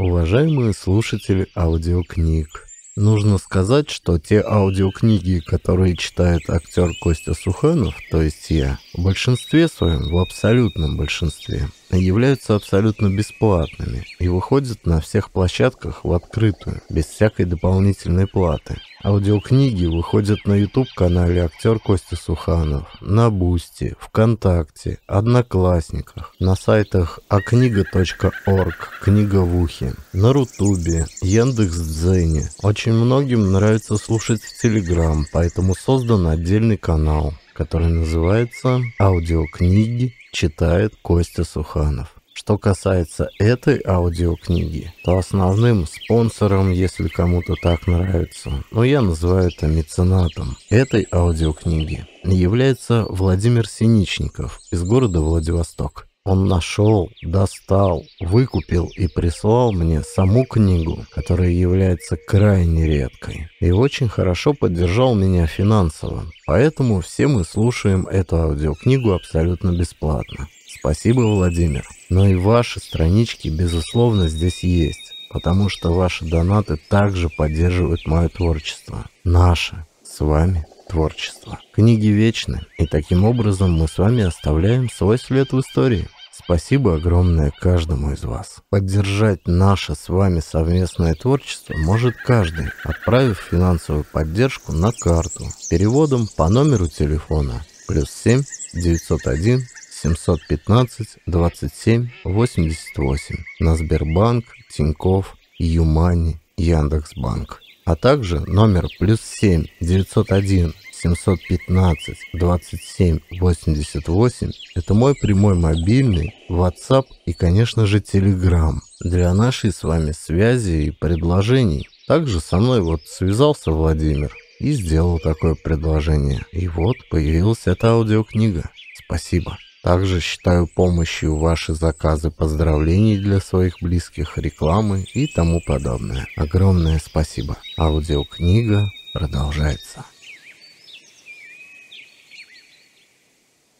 Уважаемые слушатели аудиокниг, нужно сказать, что те аудиокниги, которые читает актер Костя Суханов, то есть я, в большинстве своем, в абсолютном большинстве, являются абсолютно бесплатными и выходят на всех площадках в открытую, без всякой дополнительной платы. Аудиокниги выходят на YouTube-канале «Актер Костя Суханов», на Бусти, ВКонтакте, Одноклассниках, на сайтах окнига.орг, книга в ухе, на Рутубе, Яндекс.Дзене. Очень многим нравится слушать в Телеграм, поэтому создан отдельный канал, который называется «Аудиокниги читает Костя Суханов». Что касается этой аудиокниги, то основным спонсором, если кому-то так нравится, но я называю это меценатом, этой аудиокниги является Владимир Синичников из города Владивосток. Он нашел, достал, выкупил и прислал мне саму книгу, которая является крайне редкой. И очень хорошо поддержал меня финансово. Поэтому все мы слушаем эту аудиокнигу абсолютно бесплатно. Спасибо, Владимир. Но и ваши странички, безусловно, здесь есть, потому что ваши донаты также поддерживают мое творчество. Наше. С вами творчество. Книги вечны, и таким образом мы с вами оставляем свой след в истории. Спасибо огромное каждому из вас. Поддержать наше с вами совместное творчество может каждый, отправив финансовую поддержку на карту переводом по номеру телефона плюс 7 901 715 27 88 на Сбербанк, Тинькофф, Юмани, Яндекс.Банк, а также номер плюс 7 901 715 27 88 – это мой прямой мобильный, WhatsApp и, конечно же, Telegram для нашей с вами связи и предложений. Также со мной вот связался Владимир и сделал такое предложение. И вот появилась эта аудиокнига. Спасибо. Также считаю помощью ваши заказы поздравлений для своих близких, рекламы и тому подобное. Огромное спасибо. Аудиокнига продолжается.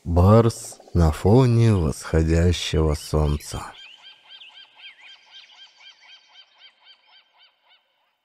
Барс на фоне восходящего солнца.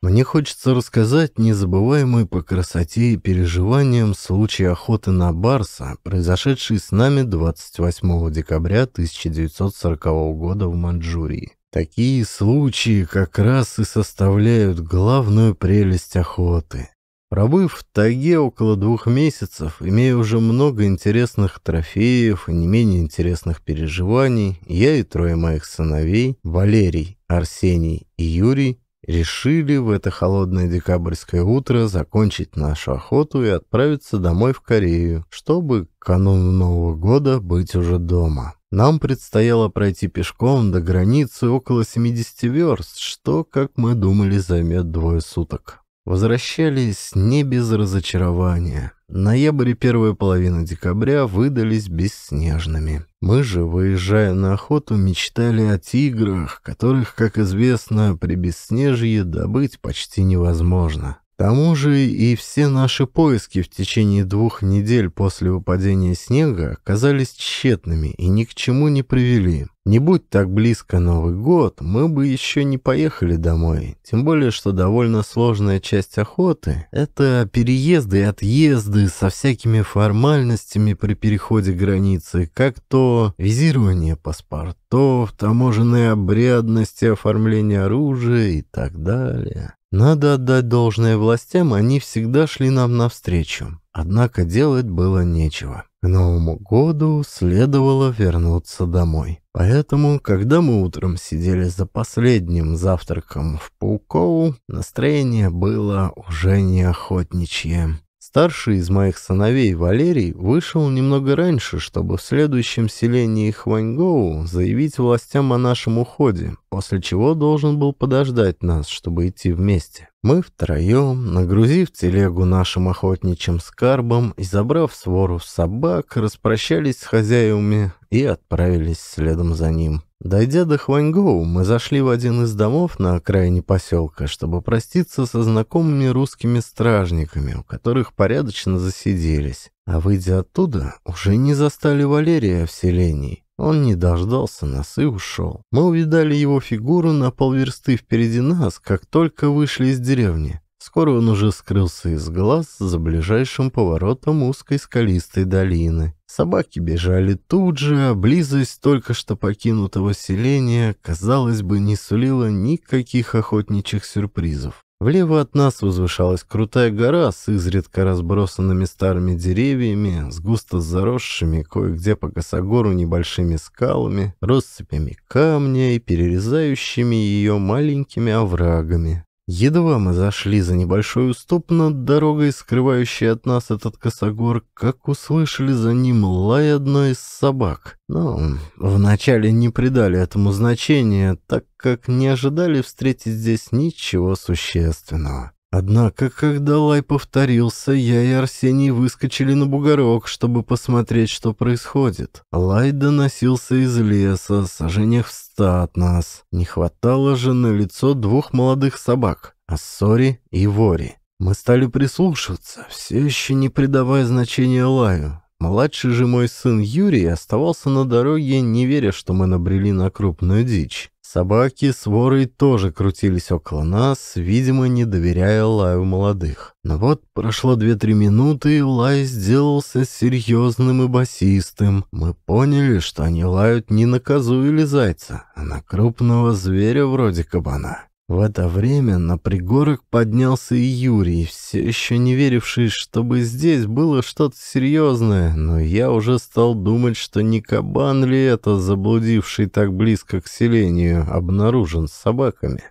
Мне хочется рассказать незабываемый по красоте и переживаниям случай охоты на Барса, произошедший с нами 28 декабря 1940 года в Маньчжурии. Такие случаи как раз и составляют главную прелесть охоты. Пробыв в тайге около двух месяцев, имея уже много интересных трофеев и не менее интересных переживаний, я и трое моих сыновей, Валерий, Арсений и Юрий, решили в это холодное декабрьское утро закончить нашу охоту и отправиться домой в Корею, чтобы к кануну Нового года быть уже дома. Нам предстояло пройти пешком до границы около 70 верст, что, как мы думали, займет двое суток. Возвращались не без разочарования. Ноябрь и первая половина декабря выдались бесснежными. Мы же, выезжая на охоту, мечтали о тиграх, которых, как известно, при бесснежье добыть почти невозможно. К тому же и все наши поиски в течение двух недель после выпадения снега оказались тщетными и ни к чему не привели. Не будь так близко Новый год, мы бы еще не поехали домой. Тем более, что довольно сложная часть охоты – это переезды и отъезды со всякими формальностями при переходе границы, как то визирование паспортов, таможенные обрядности, оформление оружия и так далее. Надо отдать должное властям, они всегда шли нам навстречу. Однако делать было нечего. К Новому году следовало вернуться домой. Поэтому, когда мы утром сидели за последним завтраком в Паукову, настроение было уже не охотничье. Старший из моих сыновей Валерий вышел немного раньше, чтобы в следующем селении Хваньгоу заявить властям о нашем уходе, после чего должен был подождать нас, чтобы идти вместе. Мы втроем, нагрузив телегу нашим охотничьим скарбом и забрав свору собак, распрощались с хозяевами и отправились следом за ним. Дойдя до Хваньгоу, мы зашли в один из домов на окраине поселка, чтобы проститься со знакомыми русскими стражниками, у которых порядочно засиделись. А выйдя оттуда, уже не застали Валерия в селении. Он не дождался нас и ушел. Мы увидали его фигуру на полверсты впереди нас, как только вышли из деревни. Скоро он уже скрылся из глаз за ближайшим поворотом узкой скалистой долины. Собаки бежали тут же, а близость только что покинутого селения, казалось бы, не сулила никаких охотничьих сюрпризов. Влево от нас возвышалась крутая гора с изредка разбросанными старыми деревьями, с густо заросшими кое-где по косогору небольшими скалами, россыпями камня и перерезающими ее маленькими оврагами. Едва мы зашли за небольшой уступ над дорогой, скрывающей от нас этот косогор, как услышали за ним лай одной из собак. Но вначале не придали этому значения, так как не ожидали встретить здесь ничего существенного. Однако, когда лай повторился, я и Арсений выскочили на бугорок, чтобы посмотреть, что происходит. Лай доносился из леса, сожжениях вста от нас. Не хватало же на лицо двух молодых собак, Ассори и Вори. Мы стали прислушиваться, все еще не придавая значения лаю. Младший же мой сын Юрий оставался на дороге, не веря, что мы набрели на крупную дичь. Собаки с ворой тоже крутились около нас, видимо, не доверяя лаю молодых. Но вот прошло 2-3 минуты, и лай сделался серьезным и басистым. Мы поняли, что они лают не на козу или зайца, а на крупного зверя вроде кабана. В это время на пригорок поднялся и Юрий, все еще не веривший, чтобы здесь было что-то серьезное, но я уже стал думать, что не кабан ли это, заблудивший так близко к селению, обнаружен с собаками.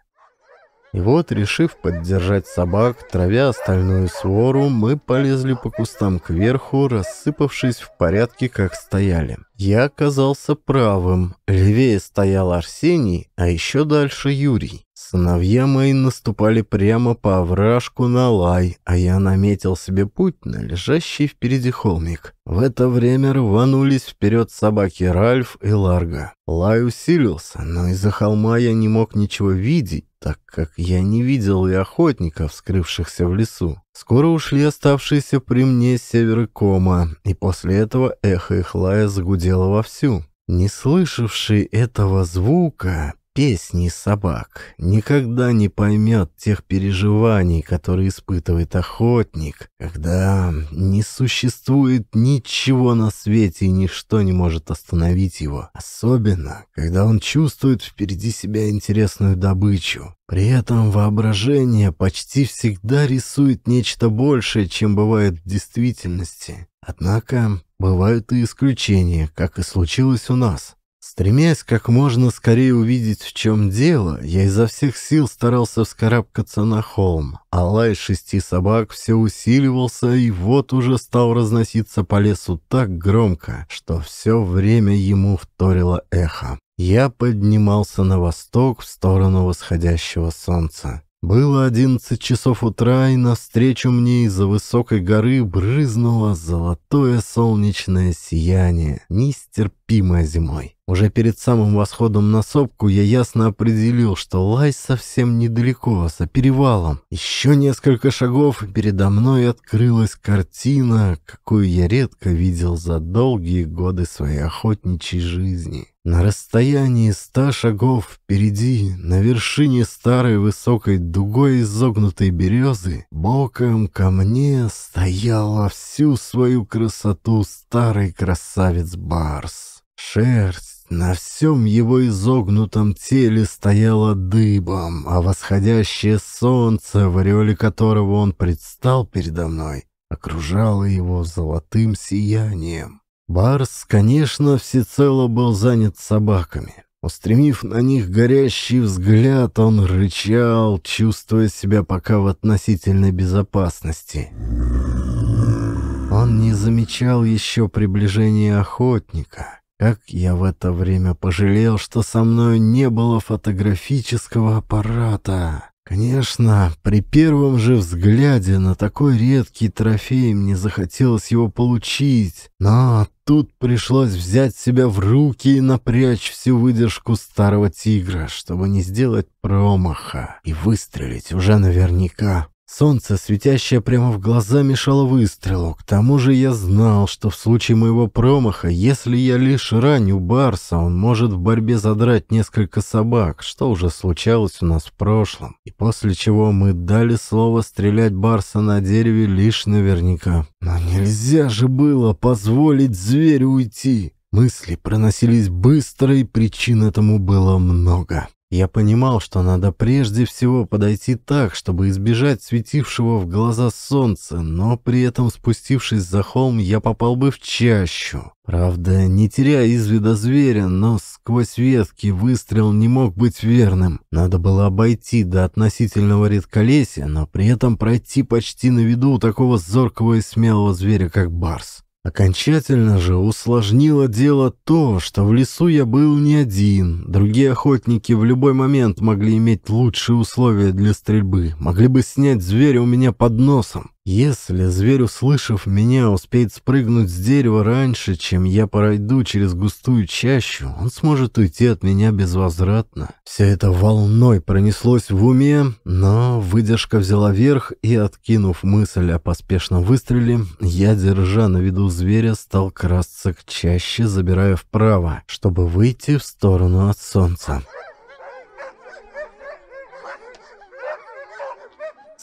И вот, решив поддержать собак, травя остальную свору, мы полезли по кустам кверху, рассыпавшись в порядке, как стояли. Я оказался правым. Левее стоял Арсений, а еще дальше Юрий. Сыновья мои наступали прямо по овражку на лай, а я наметил себе путь на лежащий впереди холмик. В это время рванулись вперед собаки Ральф и Ларго. Лай усилился, но из-за холма я не мог ничего видеть, так как я не видел и охотников, скрывшихся в лесу. Скоро ушли оставшиеся при мне северы кома, и после этого эхо их лая загудело вовсю. Не слышавший этого звука, песни собак, никогда не поймет тех переживаний, которые испытывает охотник, когда не существует ничего на свете и ничто не может остановить его, особенно когда он чувствует впереди себя интересную добычу. При этом воображение почти всегда рисует нечто большее, чем бывает в действительности. Однако бывают и исключения, как и случилось у нас. Стремясь как можно скорее увидеть, в чем дело, я изо всех сил старался вскарабкаться на холм. А лай шести собак все усиливался, и вот уже стал разноситься по лесу так громко, что все время ему вторило эхо. Я поднимался на восток в сторону восходящего солнца. Было одиннадцать часов утра, и навстречу мне из-за высокой горы брызнуло золотое солнечное сияние, нестерпимое зимой. Уже перед самым восходом на сопку я ясно определил, что лай совсем недалеко, за перевалом. Еще несколько шагов, и передо мной открылась картина, какую я редко видел за долгие годы своей охотничьей жизни. На расстоянии ста шагов впереди, на вершине старой высокой дугой изогнутой березы, боком ко мне стояла всю свою красоту старый красавец Барс. Шерсть, на всем его изогнутом теле стояло дыбом, а восходящее солнце, в ореоле которого он предстал передо мной, окружало его золотым сиянием. Барс, конечно, всецело был занят собаками. Устремив на них горящий взгляд, он рычал, чувствуя себя пока в относительной безопасности. Он не замечал еще приближения охотника. Как я в это время пожалел, что со мной не было фотографического аппарата. Конечно, при первом же взгляде на такой редкий трофей мне захотелось его получить, но тут пришлось взять себя в руки и напрячь всю выдержку старого тигра, чтобы не сделать промаха и выстрелить уже наверняка. Солнце, светящее прямо в глаза, мешало выстрелу. К тому же я знал, что в случае моего промаха, если я лишь раню Барса, он может в борьбе задрать несколько собак, что уже случалось у нас в прошлом. И после чего мы дали слово стрелять Барса на дереве лишь наверняка. Но нельзя же было позволить зверю уйти. Мысли проносились быстро, и причин этому было много. Я понимал, что надо прежде всего подойти так, чтобы избежать светившего в глаза солнца, но при этом, спустившись за холм, я попал бы в чащу. Правда, не теряя из вида зверя, но сквозь ветки выстрел не мог быть верным. Надо было обойти до относительного редколесия, но при этом пройти почти на виду у такого зоркого и смелого зверя, как барс. Окончательно же усложнило дело то, что в лесу я был не один. Другие охотники в любой момент могли иметь лучшие условия для стрельбы, могли бы снять зверя у меня под носом. Если зверь, услышав меня, успеет спрыгнуть с дерева раньше, чем я пройду через густую чащу, он сможет уйти от меня безвозвратно. Все это волной пронеслось в уме, но выдержка взяла верх, и, откинув мысль о поспешном выстреле, я, держа на виду зверя, стал красться к чаще, забирая вправо, чтобы выйти в сторону от солнца.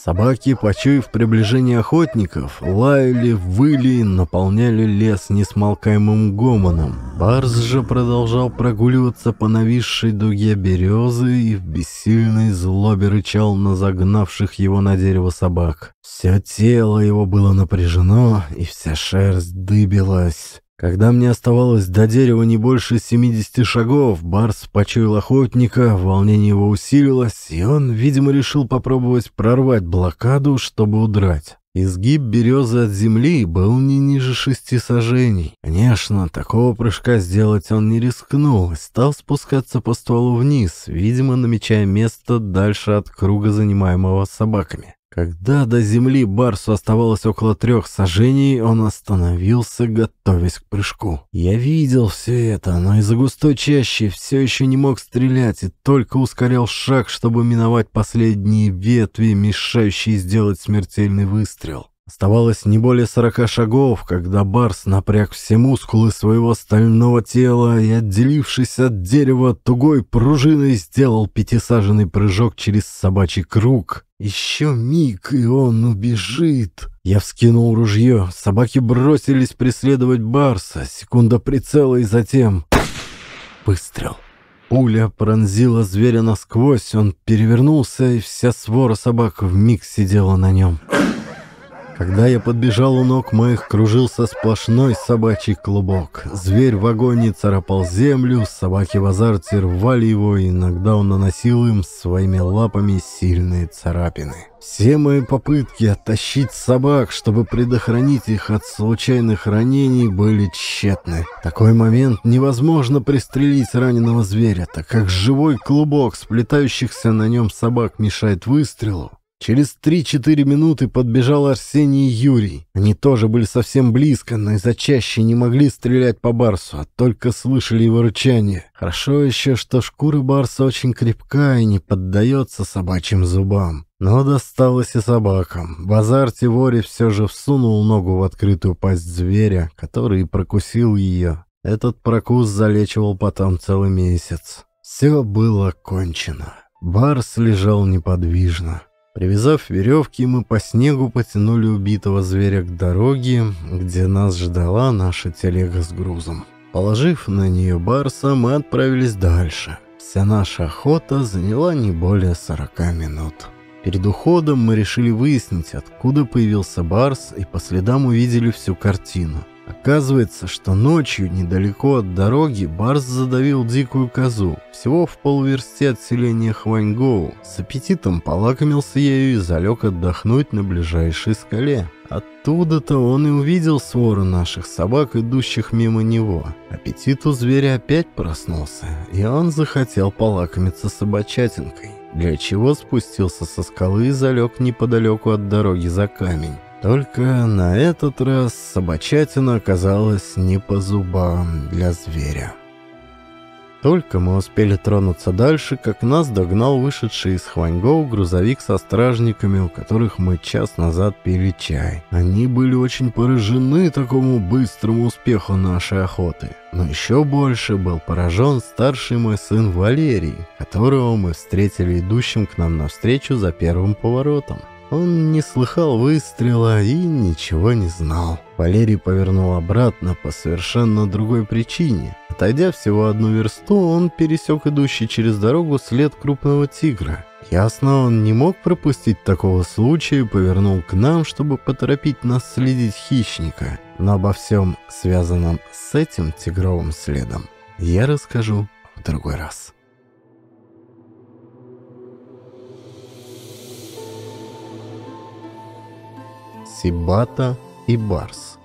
Собаки, почуяв приближение охотников, лаяли, выли, и наполняли лес несмолкаемым гомоном. Барс же продолжал прогуливаться по нависшей дуге березы и в бессильной злобе рычал на загнавших его на дерево собак. Все тело его было напряжено, и вся шерсть дыбилась. Когда мне оставалось до дерева не больше 70 шагов, Барс почуял охотника, волнение его усилилось, и он, видимо, решил попробовать прорвать блокаду, чтобы удрать. Изгиб березы от земли был не ниже шести сажений. Конечно, такого прыжка сделать он не рискнул стал спускаться по стволу вниз, видимо, намечая место дальше от круга, занимаемого собаками. Когда до земли Барсу оставалось около трех сажений, он остановился, готовясь к прыжку. Я видел все это, но из-за густой чащи все еще не мог стрелять и только ускорял шаг, чтобы миновать последние ветви, мешающие сделать смертельный выстрел. Оставалось не более сорока шагов, когда Барс напряг все мускулы своего стального тела и, отделившись от дерева, тугой пружиной сделал пятисаженный прыжок через собачий круг. «Еще миг, и он убежит!» Я вскинул ружье. Собаки бросились преследовать Барса. Секунда прицела и затем... Выстрел. Пуля пронзила зверя насквозь, он перевернулся, и вся свора собак вмиг сидела на нем. «Ах!» Когда я подбежал у ног моих, кружился сплошной собачий клубок. Зверь в агонии царапал землю, собаки в азарте рвали его, и иногда он наносил им своими лапами сильные царапины. Все мои попытки оттащить собак, чтобы предохранить их от случайных ранений, были тщетны. В такой момент невозможно пристрелить раненого зверя, так как живой клубок сплетающихся на нем собак мешает выстрелу. Через 3-4 минуты подбежал Арсений и Юрий. Они тоже были совсем близко, но из-за чаще не могли стрелять по барсу, а только слышали его рычание. Хорошо еще, что шкура барса очень крепкая и не поддается собачьим зубам. Но досталось и собакам. Базар Тивори все же всунул ногу в открытую пасть зверя, который прокусил ее. Этот прокус залечивал потом целый месяц. Все было кончено. Барс лежал неподвижно. Привязав веревки, мы по снегу потянули убитого зверя к дороге, где нас ждала наша телега с грузом. Положив на нее барса, мы отправились дальше. Вся наша охота заняла не более 40 минут. Перед уходом мы решили выяснить, откуда появился барс, и по следам увидели всю картину. Оказывается, что ночью недалеко от дороги Барс задавил дикую козу, всего в полверсти от селения Хваньгоу. С аппетитом полакомился ею и залег отдохнуть на ближайшей скале. Оттуда-то он и увидел свору наших собак, идущих мимо него. Аппетит у зверя опять проснулся, и он захотел полакомиться собачатинкой, для чего спустился со скалы и залег неподалеку от дороги за камень. Только на этот раз собачатина оказалась не по зубам для зверя. Только мы успели тронуться дальше, как нас догнал вышедший из Хваньгоу грузовик со стражниками, у которых мы час назад пили чай. Они были очень поражены такому быстрому успеху нашей охоты. Но еще больше был поражен старший мой сын Валерий, которого мы встретили идущим к нам навстречу за первым поворотом. Он не слыхал выстрела и ничего не знал. Валерий повернул обратно по совершенно другой причине. Отойдя всего одну версту, он пересек идущий через дорогу след крупного тигра. Ясно, он не мог пропустить такого случая и повернул к нам, чтобы поторопить нас следить хищника. Но обо всем связанном с этим тигровым следом я расскажу в другой раз. Сибата и Барс.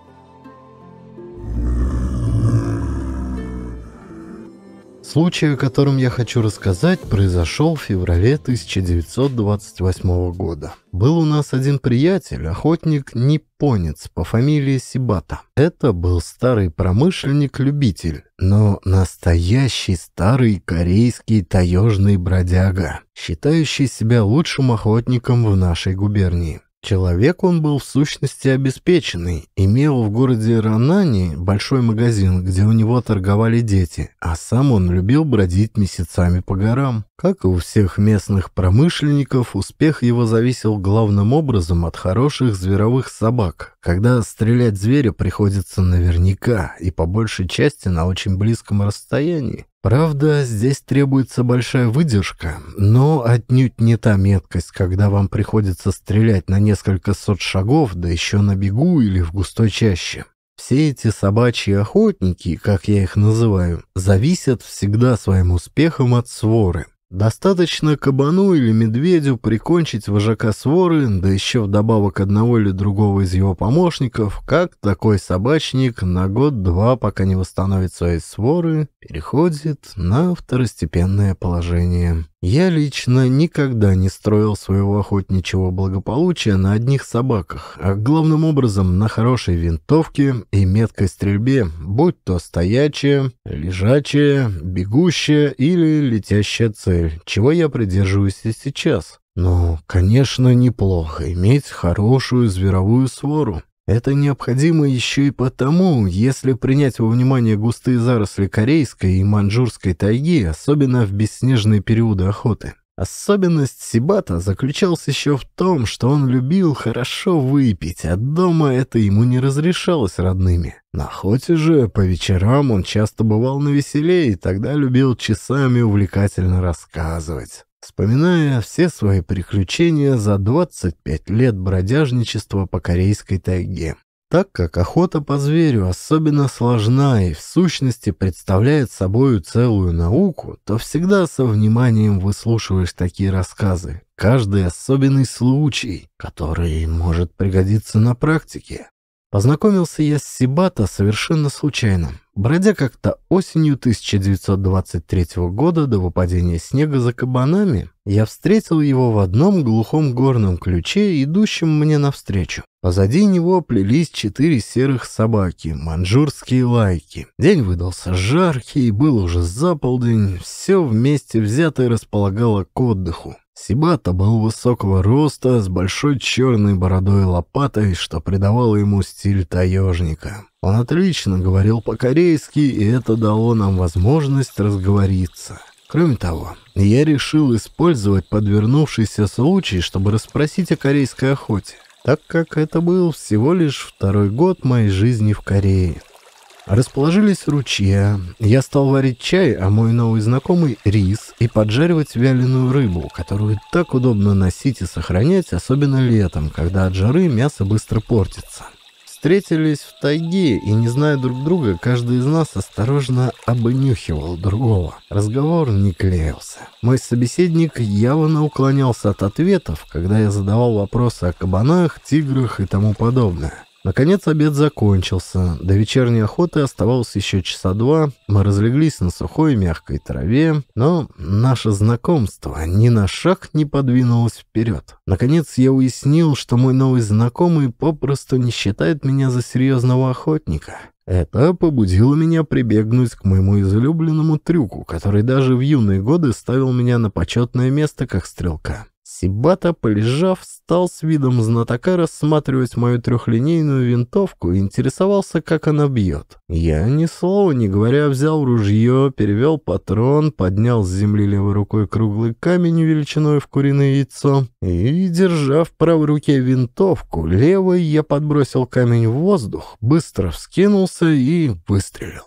Случай, о котором я хочу рассказать, произошел в феврале 1928 года. Был у нас один приятель, охотник непонец по фамилии Сибата. Это был старый промышленник-любитель, но настоящий старый корейский таежный бродяга, считающий себя лучшим охотником в нашей губернии. Человек он был в сущности обеспеченный, имел в городе Ранани большой магазин, где у него торговали дети, а сам он любил бродить месяцами по горам. Как и у всех местных промышленников, успех его зависел главным образом от хороших зверовых собак, когда стрелять зверя приходится наверняка и по большей части на очень близком расстоянии. Правда, здесь требуется большая выдержка, но отнюдь не та меткость, когда вам приходится стрелять на несколько сот шагов, да еще на бегу или в густой чаще. Все эти собачьи охотники, как я их называю, зависят всегда своим успехом от своры. Достаточно кабану или медведю прикончить вожака своры, да еще вдобавок одного или другого из его помощников, как такой собачник на год-два, пока не восстановит свои своры, переходит на второстепенное положение. Я лично никогда не строил своего охотничьего благополучия на одних собаках, а главным образом на хорошей винтовке и меткой стрельбе, будь то стоячая, лежачая, бегущая или летящая цель, чего я придерживаюсь и сейчас. Но, конечно, неплохо иметь хорошую зверовую свору. Это необходимо еще и потому, если принять во внимание густые заросли корейской и маньчжурской тайги, особенно в бесснежные периоды охоты. Особенность Сибата заключалась еще в том, что он любил хорошо выпить, а дома это ему не разрешалось родными. На охоте же по вечерам он часто бывал на веселе и тогда любил часами увлекательно рассказывать вспоминая все свои приключения за 25 лет бродяжничества по корейской тайге. Так как охота по зверю особенно сложна и в сущности представляет собою целую науку, то всегда со вниманием выслушиваешь такие рассказы, каждый особенный случай, который может пригодиться на практике. Познакомился я с Сибата совершенно случайно. Бродя как-то осенью 1923 года до выпадения снега за кабанами, я встретил его в одном глухом горном ключе, идущем мне навстречу. Позади него плелись четыре серых собаки, манжурские лайки. День выдался жаркий, был уже заполдень, все вместе взятое располагало к отдыху. Сибата был высокого роста, с большой черной бородой и лопатой, что придавало ему стиль таежника. Он отлично говорил по-корейски, и это дало нам возможность разговориться. Кроме того, я решил использовать подвернувшийся случай, чтобы расспросить о корейской охоте, так как это был всего лишь второй год моей жизни в Корее. Расположились в ручья. Я стал варить чай, а мой новый знакомый — рис, и поджаривать вяленую рыбу, которую так удобно носить и сохранять, особенно летом, когда от жары мясо быстро портится. Встретились в тайге, и, не зная друг друга, каждый из нас осторожно обнюхивал другого. Разговор не клеился. Мой собеседник явно уклонялся от ответов, когда я задавал вопросы о кабанах, тиграх и тому подобное. Наконец обед закончился. До вечерней охоты оставалось еще часа два. Мы разлеглись на сухой мягкой траве, но наше знакомство ни на шаг не подвинулось вперед. Наконец я уяснил, что мой новый знакомый попросту не считает меня за серьезного охотника. Это побудило меня прибегнуть к моему излюбленному трюку, который даже в юные годы ставил меня на почетное место как стрелка. Сибата, полежав, стал с видом знатока рассматривать мою трехлинейную винтовку и интересовался, как она бьет. Я, ни слова не говоря, взял ружье, перевел патрон, поднял с земли левой рукой круглый камень величиной в куриное яйцо и, держа в правой руке винтовку, левой я подбросил камень в воздух, быстро вскинулся и выстрелил.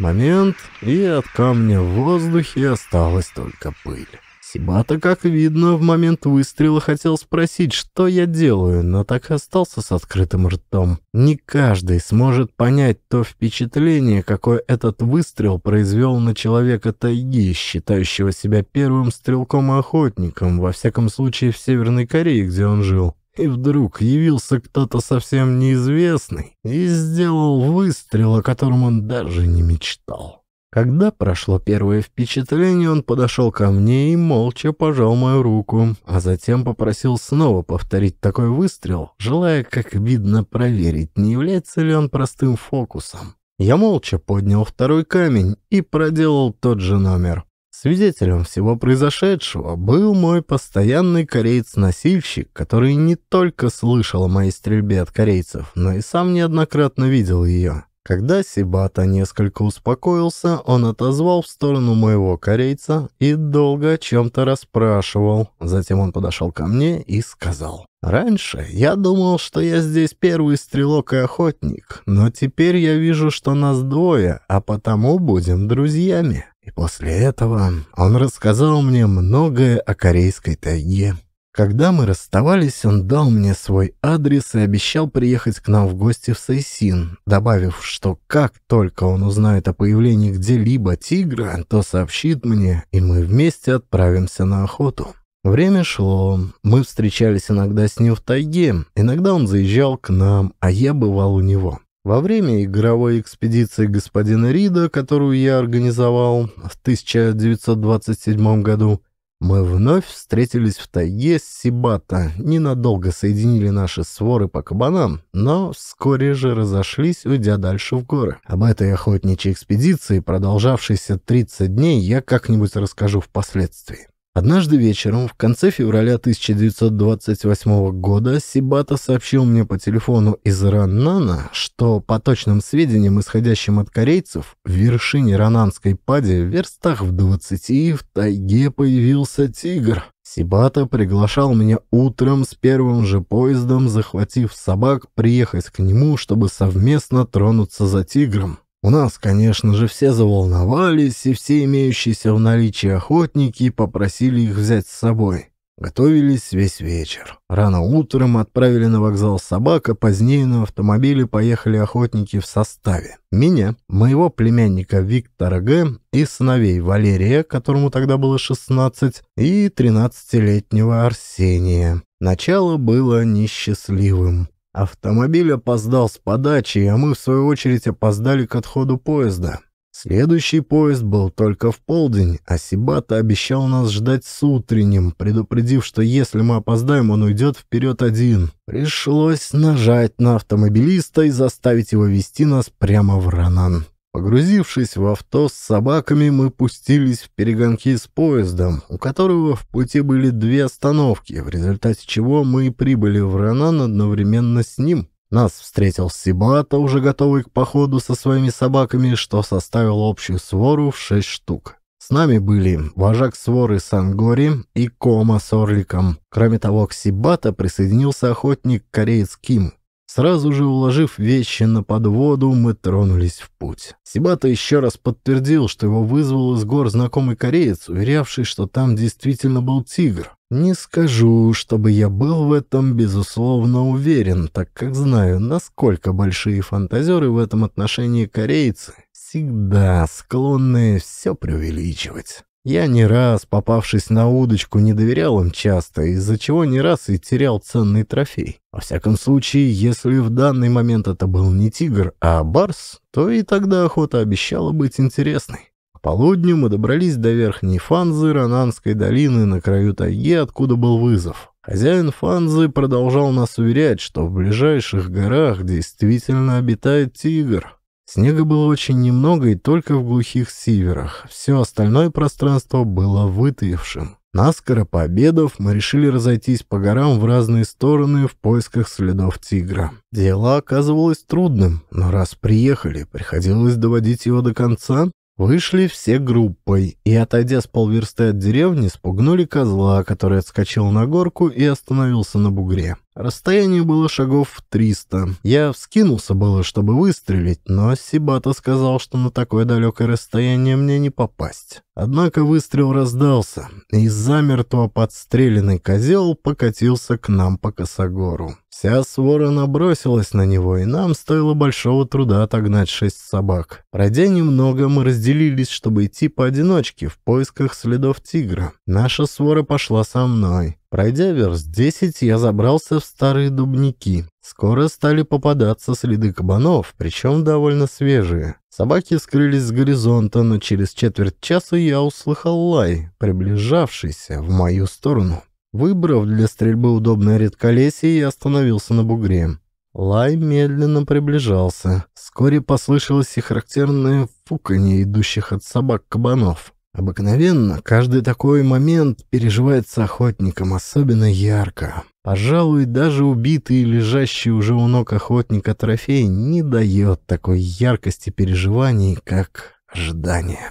Момент, и от камня в воздухе осталась только пыль. Сибата, как видно, в момент выстрела хотел спросить, что я делаю, но так и остался с открытым ртом. Не каждый сможет понять то впечатление, какое этот выстрел произвел на человека тайги, считающего себя первым стрелком-охотником, во всяком случае в Северной Корее, где он жил. И вдруг явился кто-то совсем неизвестный и сделал выстрел, о котором он даже не мечтал. Когда прошло первое впечатление, он подошел ко мне и молча пожал мою руку, а затем попросил снова повторить такой выстрел, желая, как видно, проверить, не является ли он простым фокусом. Я молча поднял второй камень и проделал тот же номер. Свидетелем всего произошедшего был мой постоянный кореец-носильщик, который не только слышал о моей стрельбе от корейцев, но и сам неоднократно видел ее. Когда Сибата несколько успокоился, он отозвал в сторону моего корейца и долго о чем-то расспрашивал. Затем он подошел ко мне и сказал. «Раньше я думал, что я здесь первый стрелок и охотник, но теперь я вижу, что нас двое, а потому будем друзьями». И после этого он рассказал мне многое о корейской тайге. Когда мы расставались, он дал мне свой адрес и обещал приехать к нам в гости в Сайсин, добавив, что как только он узнает о появлении где-либо тигра, то сообщит мне, и мы вместе отправимся на охоту. Время шло, мы встречались иногда с ним в тайге, иногда он заезжал к нам, а я бывал у него. Во время игровой экспедиции господина Рида, которую я организовал в 1927 году, мы вновь встретились в тайге с Сибата, ненадолго соединили наши своры по кабанам, но вскоре же разошлись, уйдя дальше в горы. Об этой охотничьей экспедиции, продолжавшейся 30 дней, я как-нибудь расскажу впоследствии. Однажды вечером, в конце февраля 1928 года, Сибата сообщил мне по телефону из Раннана, что, по точным сведениям, исходящим от корейцев, в вершине Рананской пади, в верстах в 20 в тайге появился тигр. Сибата приглашал меня утром с первым же поездом, захватив собак, приехать к нему, чтобы совместно тронуться за тигром. У нас, конечно же, все заволновались, и все имеющиеся в наличии охотники попросили их взять с собой. Готовились весь вечер. Рано утром отправили на вокзал собака, позднее на автомобиле поехали охотники в составе. Меня, моего племянника Виктора Г. и сыновей Валерия, которому тогда было 16, и 13-летнего Арсения. Начало было несчастливым. Автомобиль опоздал с подачи, а мы, в свою очередь, опоздали к отходу поезда. Следующий поезд был только в полдень, а Сибата обещал нас ждать с утренним, предупредив, что если мы опоздаем, он уйдет вперед один. Пришлось нажать на автомобилиста и заставить его вести нас прямо в Ранан. Погрузившись в авто с собаками, мы пустились в перегонки с поездом, у которого в пути были две остановки, в результате чего мы и прибыли в Ранан одновременно с ним. Нас встретил Сибата, уже готовый к походу со своими собаками, что составил общую свору в шесть штук. С нами были вожак своры Сангори и Кома с Орликом. Кроме того, к Сибата присоединился охотник-кореец Ким — Сразу же уложив вещи на подводу, мы тронулись в путь. Сибата еще раз подтвердил, что его вызвал из гор знакомый кореец, уверявший, что там действительно был тигр. Не скажу, чтобы я был в этом безусловно уверен, так как знаю, насколько большие фантазеры в этом отношении корейцы, всегда склонны все преувеличивать. Я не раз, попавшись на удочку, не доверял им часто, из-за чего не раз и терял ценный трофей. Во всяком случае, если в данный момент это был не тигр, а барс, то и тогда охота обещала быть интересной. К полудню мы добрались до верхней фанзы Рананской долины на краю тайги, откуда был вызов. Хозяин Фанзы продолжал нас уверять, что в ближайших горах действительно обитает тигр. Снега было очень немного и только в глухих северах. Все остальное пространство было вытаившим. Наскоро пообедав, мы решили разойтись по горам в разные стороны в поисках следов тигра. Дело оказывалось трудным, но раз приехали, приходилось доводить его до конца. Вышли все группой и, отойдя с полверсты от деревни, спугнули козла, который отскочил на горку и остановился на бугре. Расстояние было шагов 300. Я вскинулся было, чтобы выстрелить, но Сибата сказал, что на такое далекое расстояние мне не попасть. Однако выстрел раздался, и замертво подстреленный козел покатился к нам по косогору. Вся свора набросилась на него, и нам стоило большого труда отогнать шесть собак. Пройдя немного, мы разделились, чтобы идти поодиночке в поисках следов тигра. Наша свора пошла со мной. Пройдя верст десять, я забрался в старые дубники. Скоро стали попадаться следы кабанов, причем довольно свежие. Собаки скрылись с горизонта, но через четверть часа я услыхал лай, приближавшийся в мою сторону. Выбрав для стрельбы удобное редколесье, я остановился на бугре. Лай медленно приближался. Вскоре послышалось и характерное фуканье идущих от собак кабанов. Обыкновенно каждый такой момент переживается охотником особенно ярко. Пожалуй, даже убитый и лежащий уже у ног охотника трофей не дает такой яркости переживаний, как ожидание.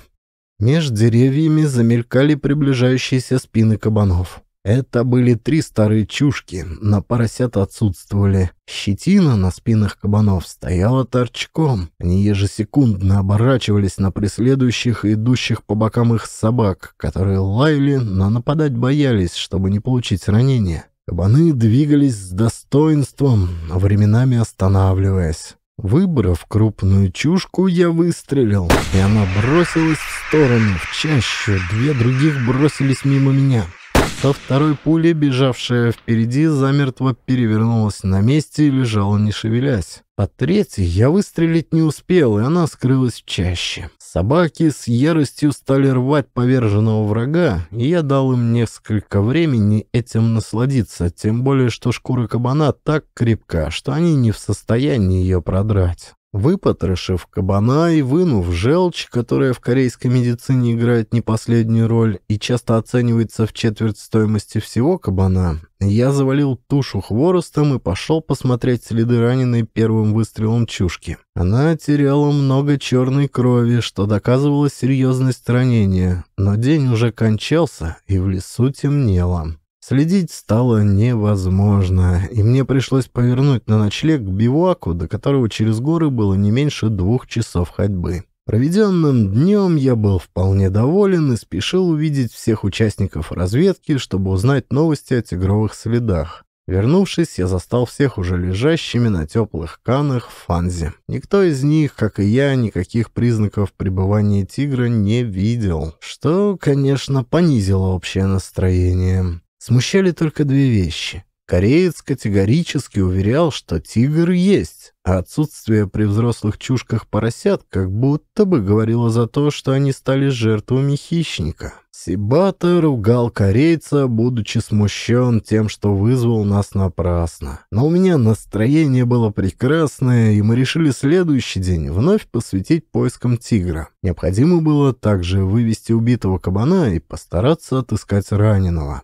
Меж деревьями замелькали приближающиеся спины кабанов. Это были три старые чушки, на поросят отсутствовали. Щетина на спинах кабанов стояла торчком. Они ежесекундно оборачивались на преследующих и идущих по бокам их собак, которые лаяли, но нападать боялись, чтобы не получить ранения. Кабаны двигались с достоинством, временами останавливаясь. Выбрав крупную чушку, я выстрелил, и она бросилась в сторону, в чащу. Две других бросились мимо меня. Со второй пули, бежавшая впереди, замертво перевернулась на месте и лежала, не шевелясь. По третьей я выстрелить не успел, и она скрылась в чаще. Собаки с яростью стали рвать поверженного врага, и я дал им несколько времени этим насладиться, тем более, что шкура кабана так крепка, что они не в состоянии ее продрать. Выпотрошив кабана и вынув желчь, которая в корейской медицине играет не последнюю роль и часто оценивается в четверть стоимости всего кабана, я завалил тушу хворостом и пошел посмотреть следы раненой первым выстрелом чушки. Она теряла много черной крови, что доказывало серьезность ранения, но день уже кончался и в лесу темнело. Следить стало невозможно, и мне пришлось повернуть на ночлег к биваку, до которого через горы было не меньше двух часов ходьбы. Проведенным днем я был вполне доволен и спешил увидеть всех участников разведки, чтобы узнать новости о тигровых следах. Вернувшись, я застал всех уже лежащими на теплых канах в фанзе. Никто из них, как и я, никаких признаков пребывания тигра не видел, что, конечно, понизило общее настроение. Смущали только две вещи. Кореец категорически уверял, что тигр есть, а отсутствие при взрослых чушках поросят как будто бы говорило за то, что они стали жертвами хищника. Сибата ругал корейца, будучи смущен тем, что вызвал нас напрасно. Но у меня настроение было прекрасное, и мы решили следующий день вновь посвятить поискам тигра. Необходимо было также вывести убитого кабана и постараться отыскать раненого.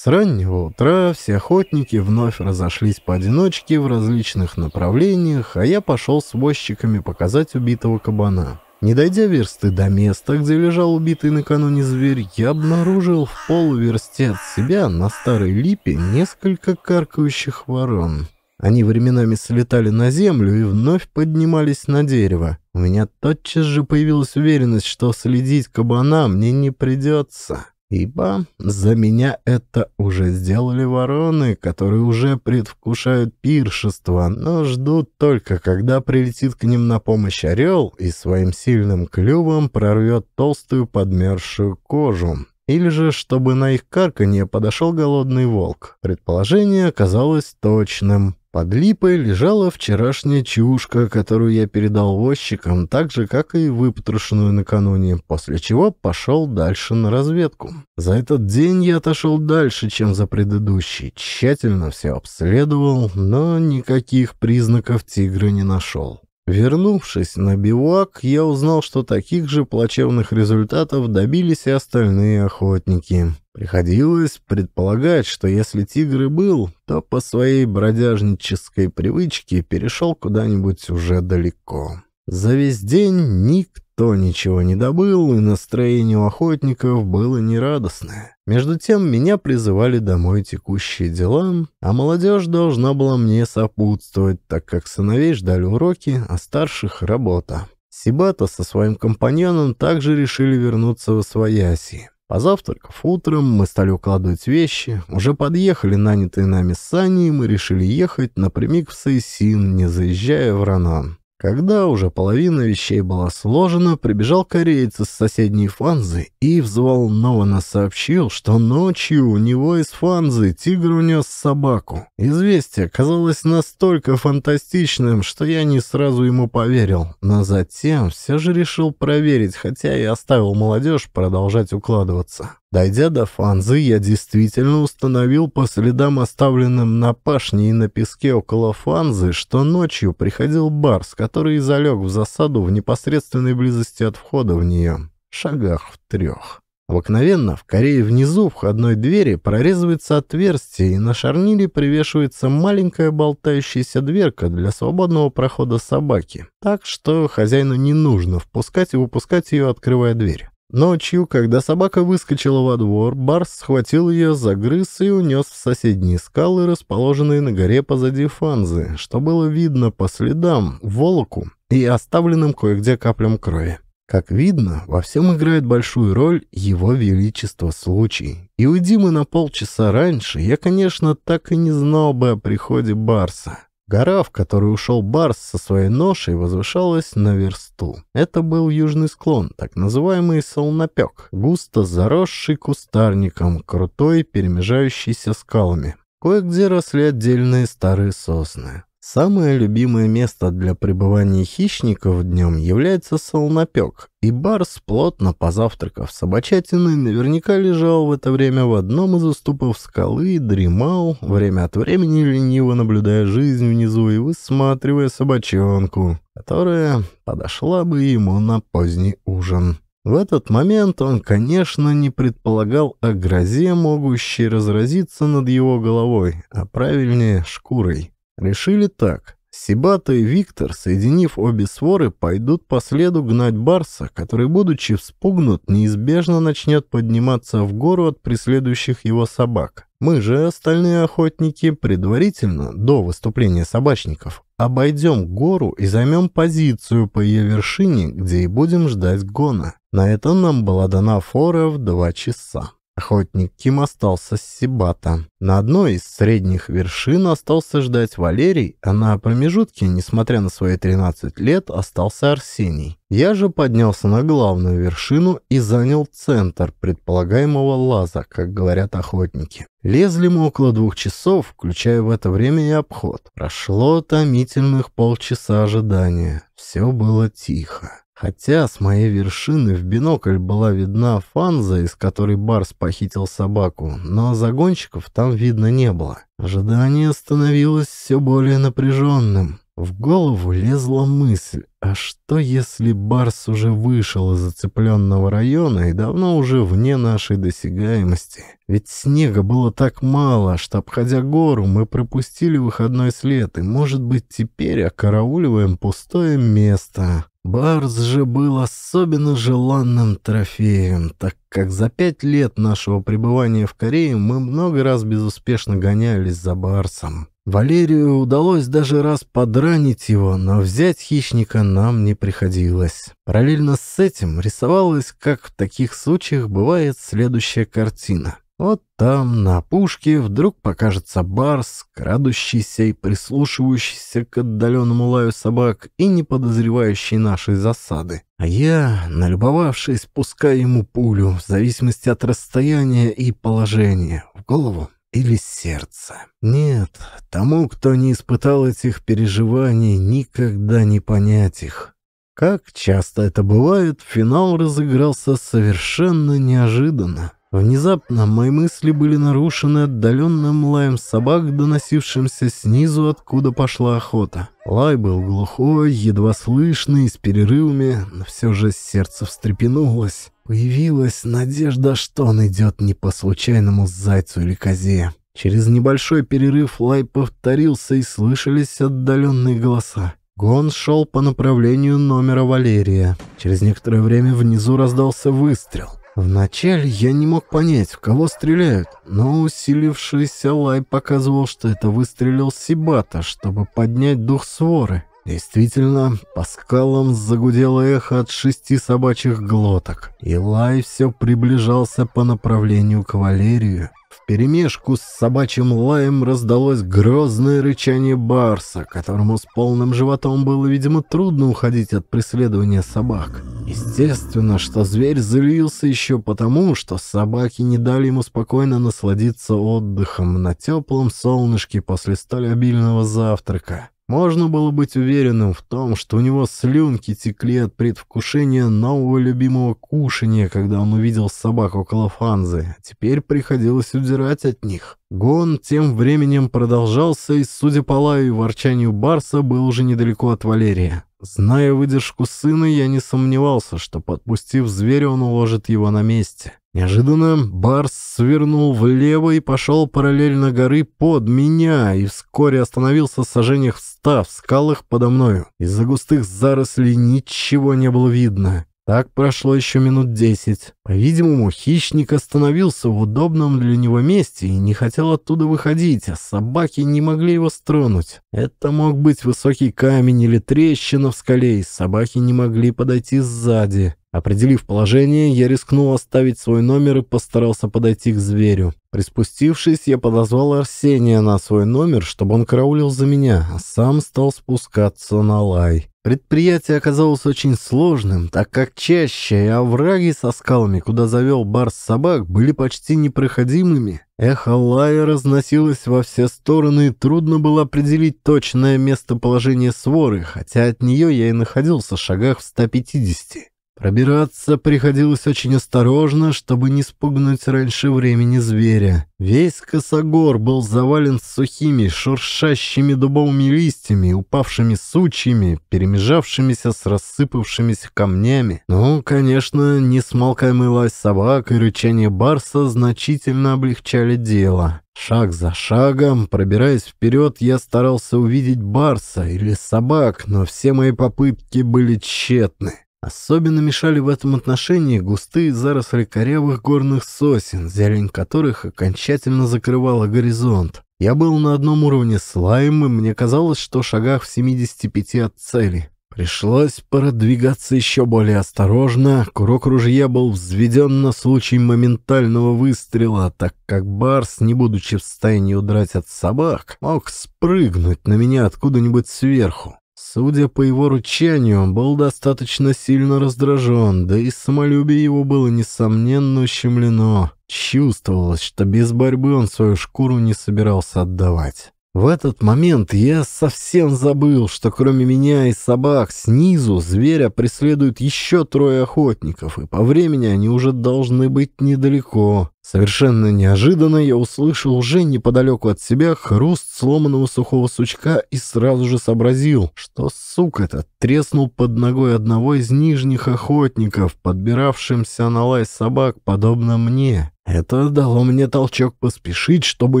С раннего утра все охотники вновь разошлись поодиночке в различных направлениях, а я пошел с возчиками показать убитого кабана. Не дойдя версты до места, где лежал убитый накануне зверь, я обнаружил в полуверсте от себя на старой липе несколько каркающих ворон. Они временами слетали на землю и вновь поднимались на дерево. У меня тотчас же появилась уверенность, что следить кабана мне не придется ибо за меня это уже сделали вороны, которые уже предвкушают пиршество, но ждут только, когда прилетит к ним на помощь орел и своим сильным клювом прорвет толстую подмерзшую кожу. Или же, чтобы на их карканье подошел голодный волк. Предположение оказалось точным. Под липой лежала вчерашняя чушка, которую я передал возчикам, так же, как и выпотрошенную накануне, после чего пошел дальше на разведку. За этот день я отошел дальше, чем за предыдущий, тщательно все обследовал, но никаких признаков тигра не нашел. Вернувшись на бивак, я узнал, что таких же плачевных результатов добились и остальные охотники. Приходилось предполагать, что если тигр и был, то по своей бродяжнической привычке перешел куда-нибудь уже далеко. За весь день никто никто ничего не добыл, и настроение у охотников было нерадостное. Между тем меня призывали домой текущие дела, а молодежь должна была мне сопутствовать, так как сыновей ждали уроки, а старших — работа. Сибата со своим компаньоном также решили вернуться в Освояси. Позавтракав утром, мы стали укладывать вещи. Уже подъехали нанятые нами сани, и мы решили ехать напрямик в Сейсин, не заезжая в Ранан. Когда уже половина вещей была сложена, прибежал кореец из соседней фанзы и взволнованно сообщил, что ночью у него из фанзы тигр унес собаку. Известие казалось настолько фантастичным, что я не сразу ему поверил, но затем все же решил проверить, хотя и оставил молодежь продолжать укладываться. Дойдя до Фанзы, я действительно установил по следам, оставленным на пашне и на песке около Фанзы, что ночью приходил Барс, который залег в засаду в непосредственной близости от входа в нее, шагах в трех. Обыкновенно в Корее внизу входной двери прорезывается отверстие, и на шарнире привешивается маленькая болтающаяся дверка для свободного прохода собаки, так что хозяину не нужно впускать и выпускать ее, открывая дверь. Ночью, когда собака выскочила во двор, Барс схватил ее, загрыз и унес в соседние скалы, расположенные на горе позади Фанзы, что было видно по следам, волоку и оставленным кое-где каплям крови. Как видно, во всем играет большую роль его величество случай. И уйди мы на полчаса раньше, я, конечно, так и не знал бы о приходе Барса. Гора, в которую ушел Барс со своей ношей, возвышалась на версту. Это был южный склон, так называемый солнопек, густо заросший кустарником, крутой, перемежающийся скалами. Кое-где росли отдельные старые сосны. Самое любимое место для пребывания хищников днем является солнопек, и Барс, плотно позавтракав собачатиной, наверняка лежал в это время в одном из уступов скалы и дремал, время от времени лениво наблюдая жизнь внизу и высматривая собачонку, которая подошла бы ему на поздний ужин. В этот момент он, конечно, не предполагал о грозе, могущей разразиться над его головой, а правильнее — шкурой. Решили так. Сибата и Виктор, соединив обе своры, пойдут по следу гнать Барса, который, будучи вспугнут, неизбежно начнет подниматься в гору от преследующих его собак. Мы же, остальные охотники, предварительно, до выступления собачников, обойдем гору и займем позицию по ее вершине, где и будем ждать гона. На это нам была дана фора в два часа. Охотник Ким остался с Сибата. На одной из средних вершин остался ждать Валерий, а на промежутке, несмотря на свои 13 лет, остался Арсений. Я же поднялся на главную вершину и занял центр предполагаемого лаза, как говорят охотники. Лезли мы около двух часов, включая в это время и обход. Прошло томительных полчаса ожидания. Все было тихо. Хотя с моей вершины в бинокль была видна фанза, из которой Барс похитил собаку, но загонщиков там видно не было. Ожидание становилось все более напряженным. В голову лезла мысль, а что если Барс уже вышел из зацепленного района и давно уже вне нашей досягаемости? Ведь снега было так мало, что, обходя гору, мы пропустили выходной след, и, может быть, теперь окарауливаем пустое место. Барс же был особенно желанным трофеем, так как за пять лет нашего пребывания в Корее мы много раз безуспешно гонялись за Барсом. Валерию удалось даже раз подранить его, но взять хищника нам не приходилось. Параллельно с этим рисовалась, как в таких случаях бывает, следующая картина. Вот там, на пушке вдруг покажется барс, крадущийся и прислушивающийся к отдаленному лаю собак и не подозревающий нашей засады. А я, налюбовавшись, пускаю ему пулю, в зависимости от расстояния и положения, в голову или сердце. Нет, тому, кто не испытал этих переживаний, никогда не понять их. Как часто это бывает, финал разыгрался совершенно неожиданно. Внезапно мои мысли были нарушены отдаленным лаем собак, доносившимся снизу, откуда пошла охота. Лай был глухой, едва слышный, с перерывами, но все же сердце встрепенулось. Появилась надежда, что он идет не по случайному зайцу или козе. Через небольшой перерыв лай повторился и слышались отдаленные голоса. Гон шел по направлению номера Валерия. Через некоторое время внизу раздался выстрел. Вначале я не мог понять, в кого стреляют, но усилившийся лай показывал, что это выстрелил Сибата, чтобы поднять дух своры. Действительно, по скалам загудело эхо от шести собачьих глоток, и лай все приближался по направлению к Валерию. В перемешку с собачьим лаем раздалось грозное рычание барса, которому с полным животом было, видимо, трудно уходить от преследования собак. Естественно, что зверь злился еще потому, что собаки не дали ему спокойно насладиться отдыхом на теплом солнышке после столь обильного завтрака. Можно было быть уверенным в том, что у него слюнки текли от предвкушения нового любимого кушания, когда он увидел собак около Фанзы. Теперь приходилось удирать от них. Гон тем временем продолжался, и, судя по лаю и ворчанию Барса, был уже недалеко от Валерия. Зная выдержку сына, я не сомневался, что, подпустив зверя, он уложит его на месте. Неожиданно Барс свернул влево и пошел параллельно горы под меня, и вскоре остановился в сажениях в ста в скалах подо мною. Из-за густых зарослей ничего не было видно. Так прошло еще минут десять. По-видимому, хищник остановился в удобном для него месте и не хотел оттуда выходить, а собаки не могли его стронуть. Это мог быть высокий камень или трещина в скале, и собаки не могли подойти сзади. Определив положение, я рискнул оставить свой номер и постарался подойти к зверю. Приспустившись, я подозвал Арсения на свой номер, чтобы он караулил за меня, а сам стал спускаться на лай. Предприятие оказалось очень сложным, так как чаще и овраги со скалами, куда завел барс собак, были почти непроходимыми. Эхо лая разносилось во все стороны, и трудно было определить точное местоположение своры, хотя от нее я и находился в шагах в 150. Пробираться приходилось очень осторожно, чтобы не спугнуть раньше времени зверя. Весь косогор был завален сухими, шуршащими дубовыми листьями, упавшими сучьями, перемежавшимися с рассыпавшимися камнями. Ну, конечно, несмолкаемый лай собак и рычание барса значительно облегчали дело. Шаг за шагом, пробираясь вперед, я старался увидеть барса или собак, но все мои попытки были тщетны. Особенно мешали в этом отношении густые заросли корявых горных сосен, зелень которых окончательно закрывала горизонт. Я был на одном уровне с Лайм, и мне казалось, что в шагах в 75 от цели. Пришлось продвигаться еще более осторожно. Курок ружья был взведен на случай моментального выстрела, так как Барс, не будучи в состоянии удрать от собак, мог спрыгнуть на меня откуда-нибудь сверху. Судя по его ручанию, он был достаточно сильно раздражен, да и самолюбие его было несомненно ущемлено. Чувствовалось, что без борьбы он свою шкуру не собирался отдавать. В этот момент я совсем забыл, что кроме меня и собак снизу зверя преследуют еще трое охотников, и по времени они уже должны быть недалеко. Совершенно неожиданно я услышал уже неподалеку от себя хруст сломанного сухого сучка и сразу же сообразил, что сук этот треснул под ногой одного из нижних охотников, подбиравшимся на лай собак, подобно мне. Это дало мне толчок поспешить, чтобы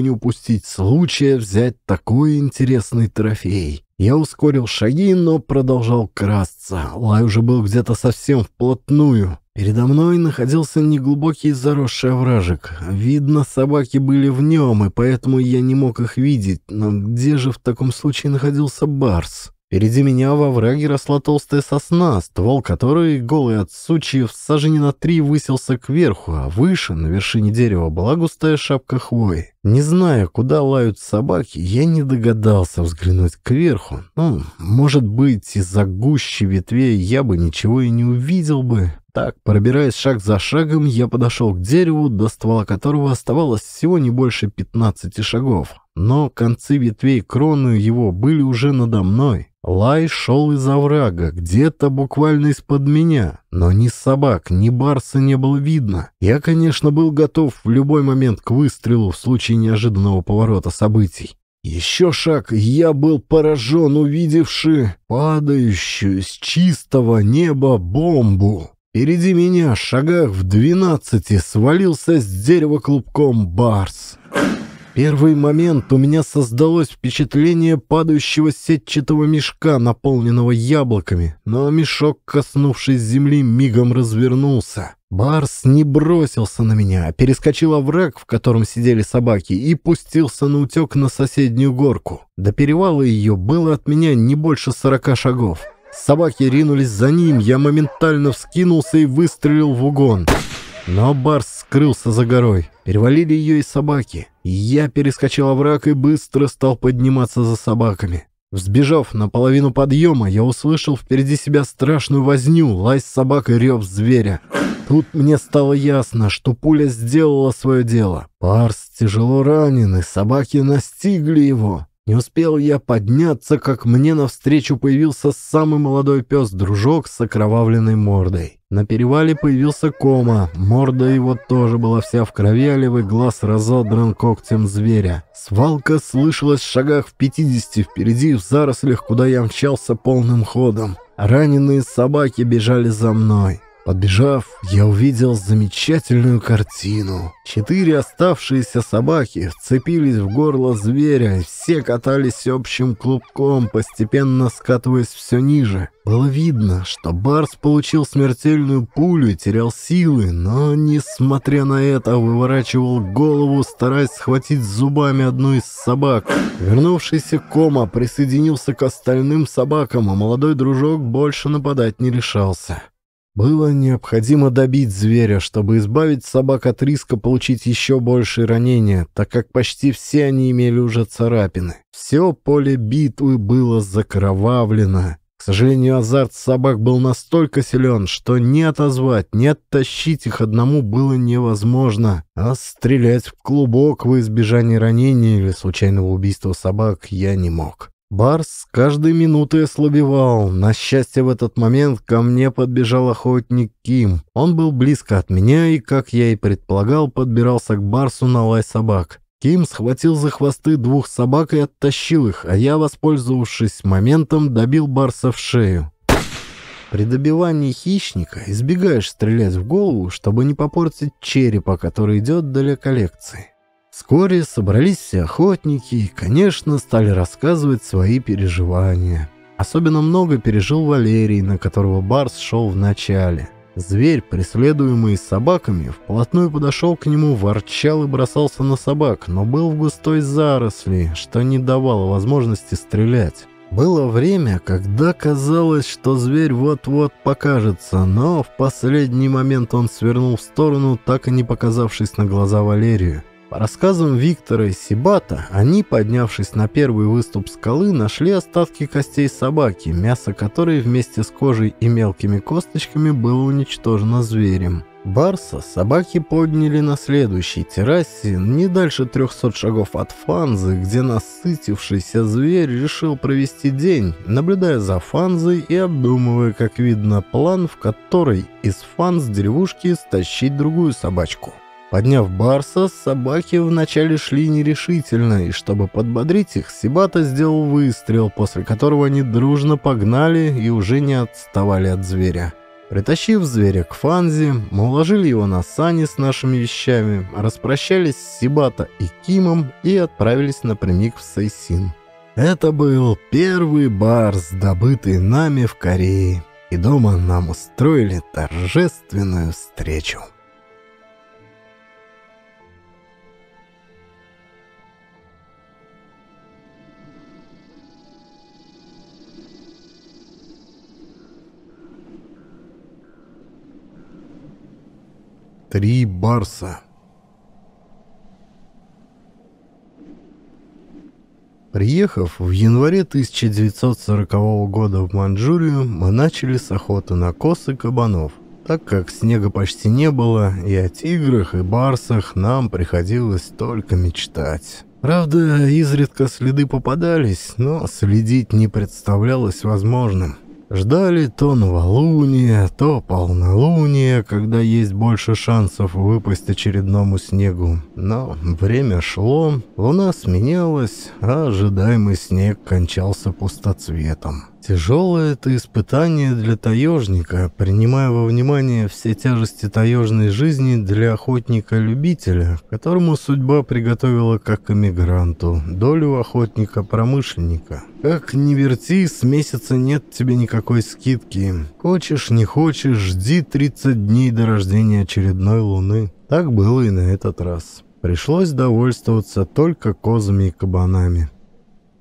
не упустить случая взять такой интересный трофей. Я ускорил шаги, но продолжал красться. Лай уже был где-то совсем вплотную. Передо мной находился неглубокий заросший овражек. Видно, собаки были в нем, и поэтому я не мог их видеть. Но где же в таком случае находился Барс? Впереди меня во враге росла толстая сосна, ствол которой, голый от сучьев, сажени на три выселся кверху, а выше, на вершине дерева, была густая шапка хвои. Не зная, куда лают собаки, я не догадался взглянуть кверху. Ну, может быть, из-за гущи ветвей я бы ничего и не увидел бы. Так, пробираясь шаг за шагом, я подошел к дереву, до ствола которого оставалось всего не больше 15 шагов. Но концы ветвей кроны его были уже надо мной. Лай шел из оврага, где-то буквально из-под меня, но ни собак, ни барса не было видно. Я, конечно, был готов в любой момент к выстрелу в случае неожиданного поворота событий. Еще шаг, я был поражен, увидевши падающую с чистого неба бомбу. Впереди меня, в шагах в двенадцати, свалился с дерева клубком барс. Первый момент у меня создалось впечатление падающего сетчатого мешка, наполненного яблоками, но мешок, коснувшись земли, мигом развернулся. Барс не бросился на меня, а перескочил овраг, в котором сидели собаки, и пустился на утек на соседнюю горку. До перевала ее было от меня не больше сорока шагов. Собаки ринулись за ним, я моментально вскинулся и выстрелил в угон. Но Барс скрылся за горой. Перевалили ее и собаки. Я перескочил овраг и быстро стал подниматься за собаками. Взбежав на половину подъема, я услышал впереди себя страшную возню, лай собак и рев зверя. Тут мне стало ясно, что пуля сделала свое дело. Барс тяжело ранен, и собаки настигли его. Не успел я подняться, как мне навстречу появился самый молодой пес-дружок с окровавленной мордой. На перевале появился кома, морда его тоже была вся в крови, а левый глаз разодран когтем зверя. Свалка слышалась в шагах в 50 впереди, в зарослях, куда я мчался полным ходом. Раненые собаки бежали за мной. Подбежав, я увидел замечательную картину. Четыре оставшиеся собаки вцепились в горло зверя, и все катались общим клубком, постепенно скатываясь все ниже. Было видно, что Барс получил смертельную пулю и терял силы, но, несмотря на это, выворачивал голову, стараясь схватить зубами одну из собак. Вернувшийся Кома присоединился к остальным собакам, а молодой дружок больше нападать не решался. Было необходимо добить зверя, чтобы избавить собак от риска получить еще большие ранения, так как почти все они имели уже царапины. Все поле битвы было закровавлено. К сожалению, азарт собак был настолько силен, что не отозвать, не оттащить их одному было невозможно, а стрелять в клубок во избежание ранения или случайного убийства собак я не мог. Барс с каждой минуты ослабевал. На счастье, в этот момент ко мне подбежал охотник Ким. Он был близко от меня и, как я и предполагал, подбирался к Барсу на лай собак. Ким схватил за хвосты двух собак и оттащил их, а я, воспользовавшись моментом, добил Барса в шею. При добивании хищника избегаешь стрелять в голову, чтобы не попортить черепа, который идет для коллекции. Вскоре собрались все охотники и, конечно, стали рассказывать свои переживания. Особенно много пережил Валерий, на которого Барс шел в начале. Зверь, преследуемый собаками, вплотную подошел к нему, ворчал и бросался на собак, но был в густой заросли, что не давало возможности стрелять. Было время, когда казалось, что зверь вот-вот покажется, но в последний момент он свернул в сторону, так и не показавшись на глаза Валерию. По рассказам Виктора и Сибата, они, поднявшись на первый выступ скалы, нашли остатки костей собаки, мясо которой вместе с кожей и мелкими косточками было уничтожено зверем. Барса собаки подняли на следующей террасе, не дальше 300 шагов от Фанзы, где насытившийся зверь решил провести день, наблюдая за Фанзой и обдумывая, как видно, план, в который из Фанз деревушки стащить другую собачку. Подняв барса, собаки вначале шли нерешительно, и чтобы подбодрить их, Сибата сделал выстрел, после которого они дружно погнали и уже не отставали от зверя. Притащив зверя к Фанзе, мы уложили его на сани с нашими вещами, распрощались с Сибата и Кимом и отправились напрямик в Сейсин. Это был первый барс, добытый нами в Корее, и дома нам устроили торжественную встречу. Три барса. Приехав в январе 1940 года в Маньчжурию, мы начали с охоты на коз и кабанов, так как снега почти не было, и о тиграх и барсах нам приходилось только мечтать. Правда, изредка следы попадались, но следить не представлялось возможным. Ждали то новолуние, то полнолуние, когда есть больше шансов выпасть очередному снегу. Но время шло, луна сменялась, а ожидаемый снег кончался пустоцветом. Тяжелое это испытание для таежника, принимая во внимание все тяжести таежной жизни для охотника-любителя, которому судьба приготовила как эмигранту, долю охотника-промышленника. Как ни верти, с месяца нет тебе никакой скидки. Хочешь, не хочешь, жди 30 дней до рождения очередной луны. Так было и на этот раз. Пришлось довольствоваться только козами и кабанами.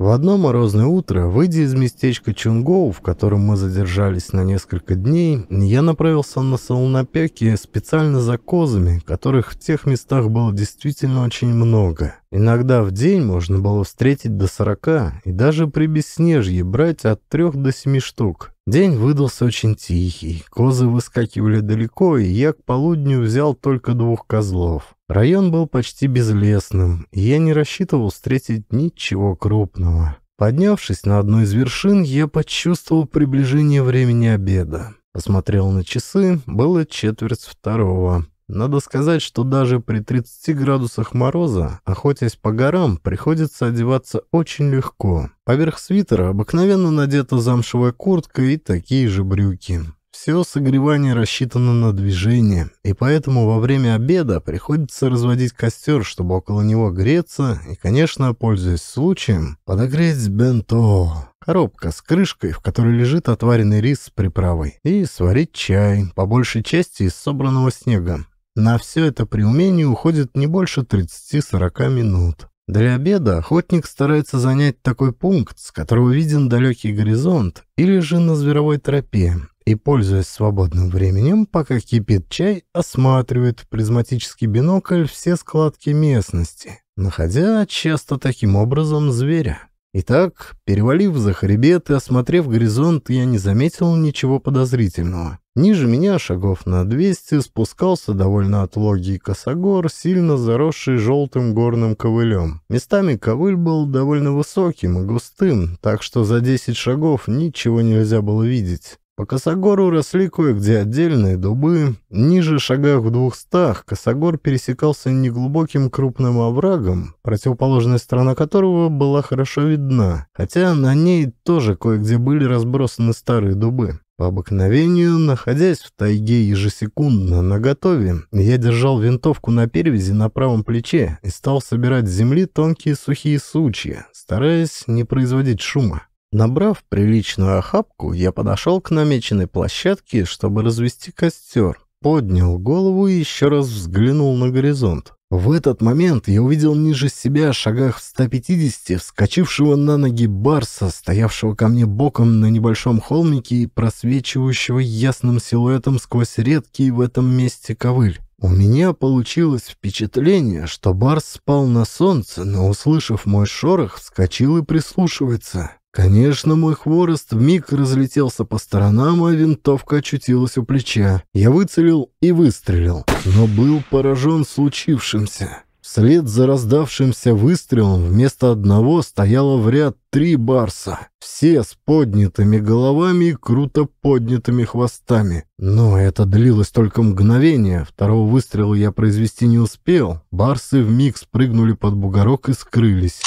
В одно морозное утро, выйдя из местечка Чунгоу, в котором мы задержались на несколько дней, я направился на солнопеки специально за козами, которых в тех местах было действительно очень много. Иногда в день можно было встретить до 40 и даже при беснежье брать от 3 до 7 штук. День выдался очень тихий, козы выскакивали далеко, и я к полудню взял только двух козлов. Район был почти безлесным, и я не рассчитывал встретить ничего крупного. Поднявшись на одну из вершин, я почувствовал приближение времени обеда. Посмотрел на часы, было четверть второго. Надо сказать, что даже при 30 градусах мороза, охотясь по горам, приходится одеваться очень легко. Поверх свитера обыкновенно надета замшевая куртка и такие же брюки. Все согревание рассчитано на движение, и поэтому во время обеда приходится разводить костер, чтобы около него греться, и, конечно, пользуясь случаем, подогреть бенто, коробка с крышкой, в которой лежит отваренный рис с приправой, и сварить чай, по большей части из собранного снега. На все это при умении уходит не больше 30-40 минут. Для обеда охотник старается занять такой пункт, с которого виден далекий горизонт, или же на зверовой тропе, и, пользуясь свободным временем, пока кипит чай, осматривает в призматический бинокль все складки местности, находя часто таким образом зверя. Итак, перевалив за хребет и осмотрев горизонт, я не заметил ничего подозрительного. Ниже меня, шагов на 200, спускался довольно отлогий косогор, сильно заросший желтым горным ковылем. Местами ковыль был довольно высоким и густым, так что за 10 шагов ничего нельзя было видеть. По Косогору росли кое-где отдельные дубы. Ниже шагах в двухстах Косогор пересекался неглубоким крупным оврагом, противоположная сторона которого была хорошо видна, хотя на ней тоже кое-где были разбросаны старые дубы. По обыкновению, находясь в тайге ежесекундно наготове, я держал винтовку на перевязи на правом плече и стал собирать с земли тонкие сухие сучья, стараясь не производить шума. Набрав приличную охапку, я подошел к намеченной площадке, чтобы развести костер. Поднял голову и еще раз взглянул на горизонт. В этот момент я увидел ниже себя, шагах в 150, вскочившего на ноги барса, стоявшего ко мне боком на небольшом холмике и просвечивающего ясным силуэтом сквозь редкий в этом месте ковыль. У меня получилось впечатление, что барс спал на солнце, но, услышав мой шорох, вскочил и прислушивается. Конечно, мой хворост вмиг разлетелся по сторонам, а винтовка очутилась у плеча. Я выцелил и выстрелил, но был поражен случившимся. Вслед за раздавшимся выстрелом вместо одного стояло в ряд три барса, все с поднятыми головами и круто поднятыми хвостами. Но это длилось только мгновение, второго выстрела я произвести не успел, барсы вмиг спрыгнули под бугорок и скрылись.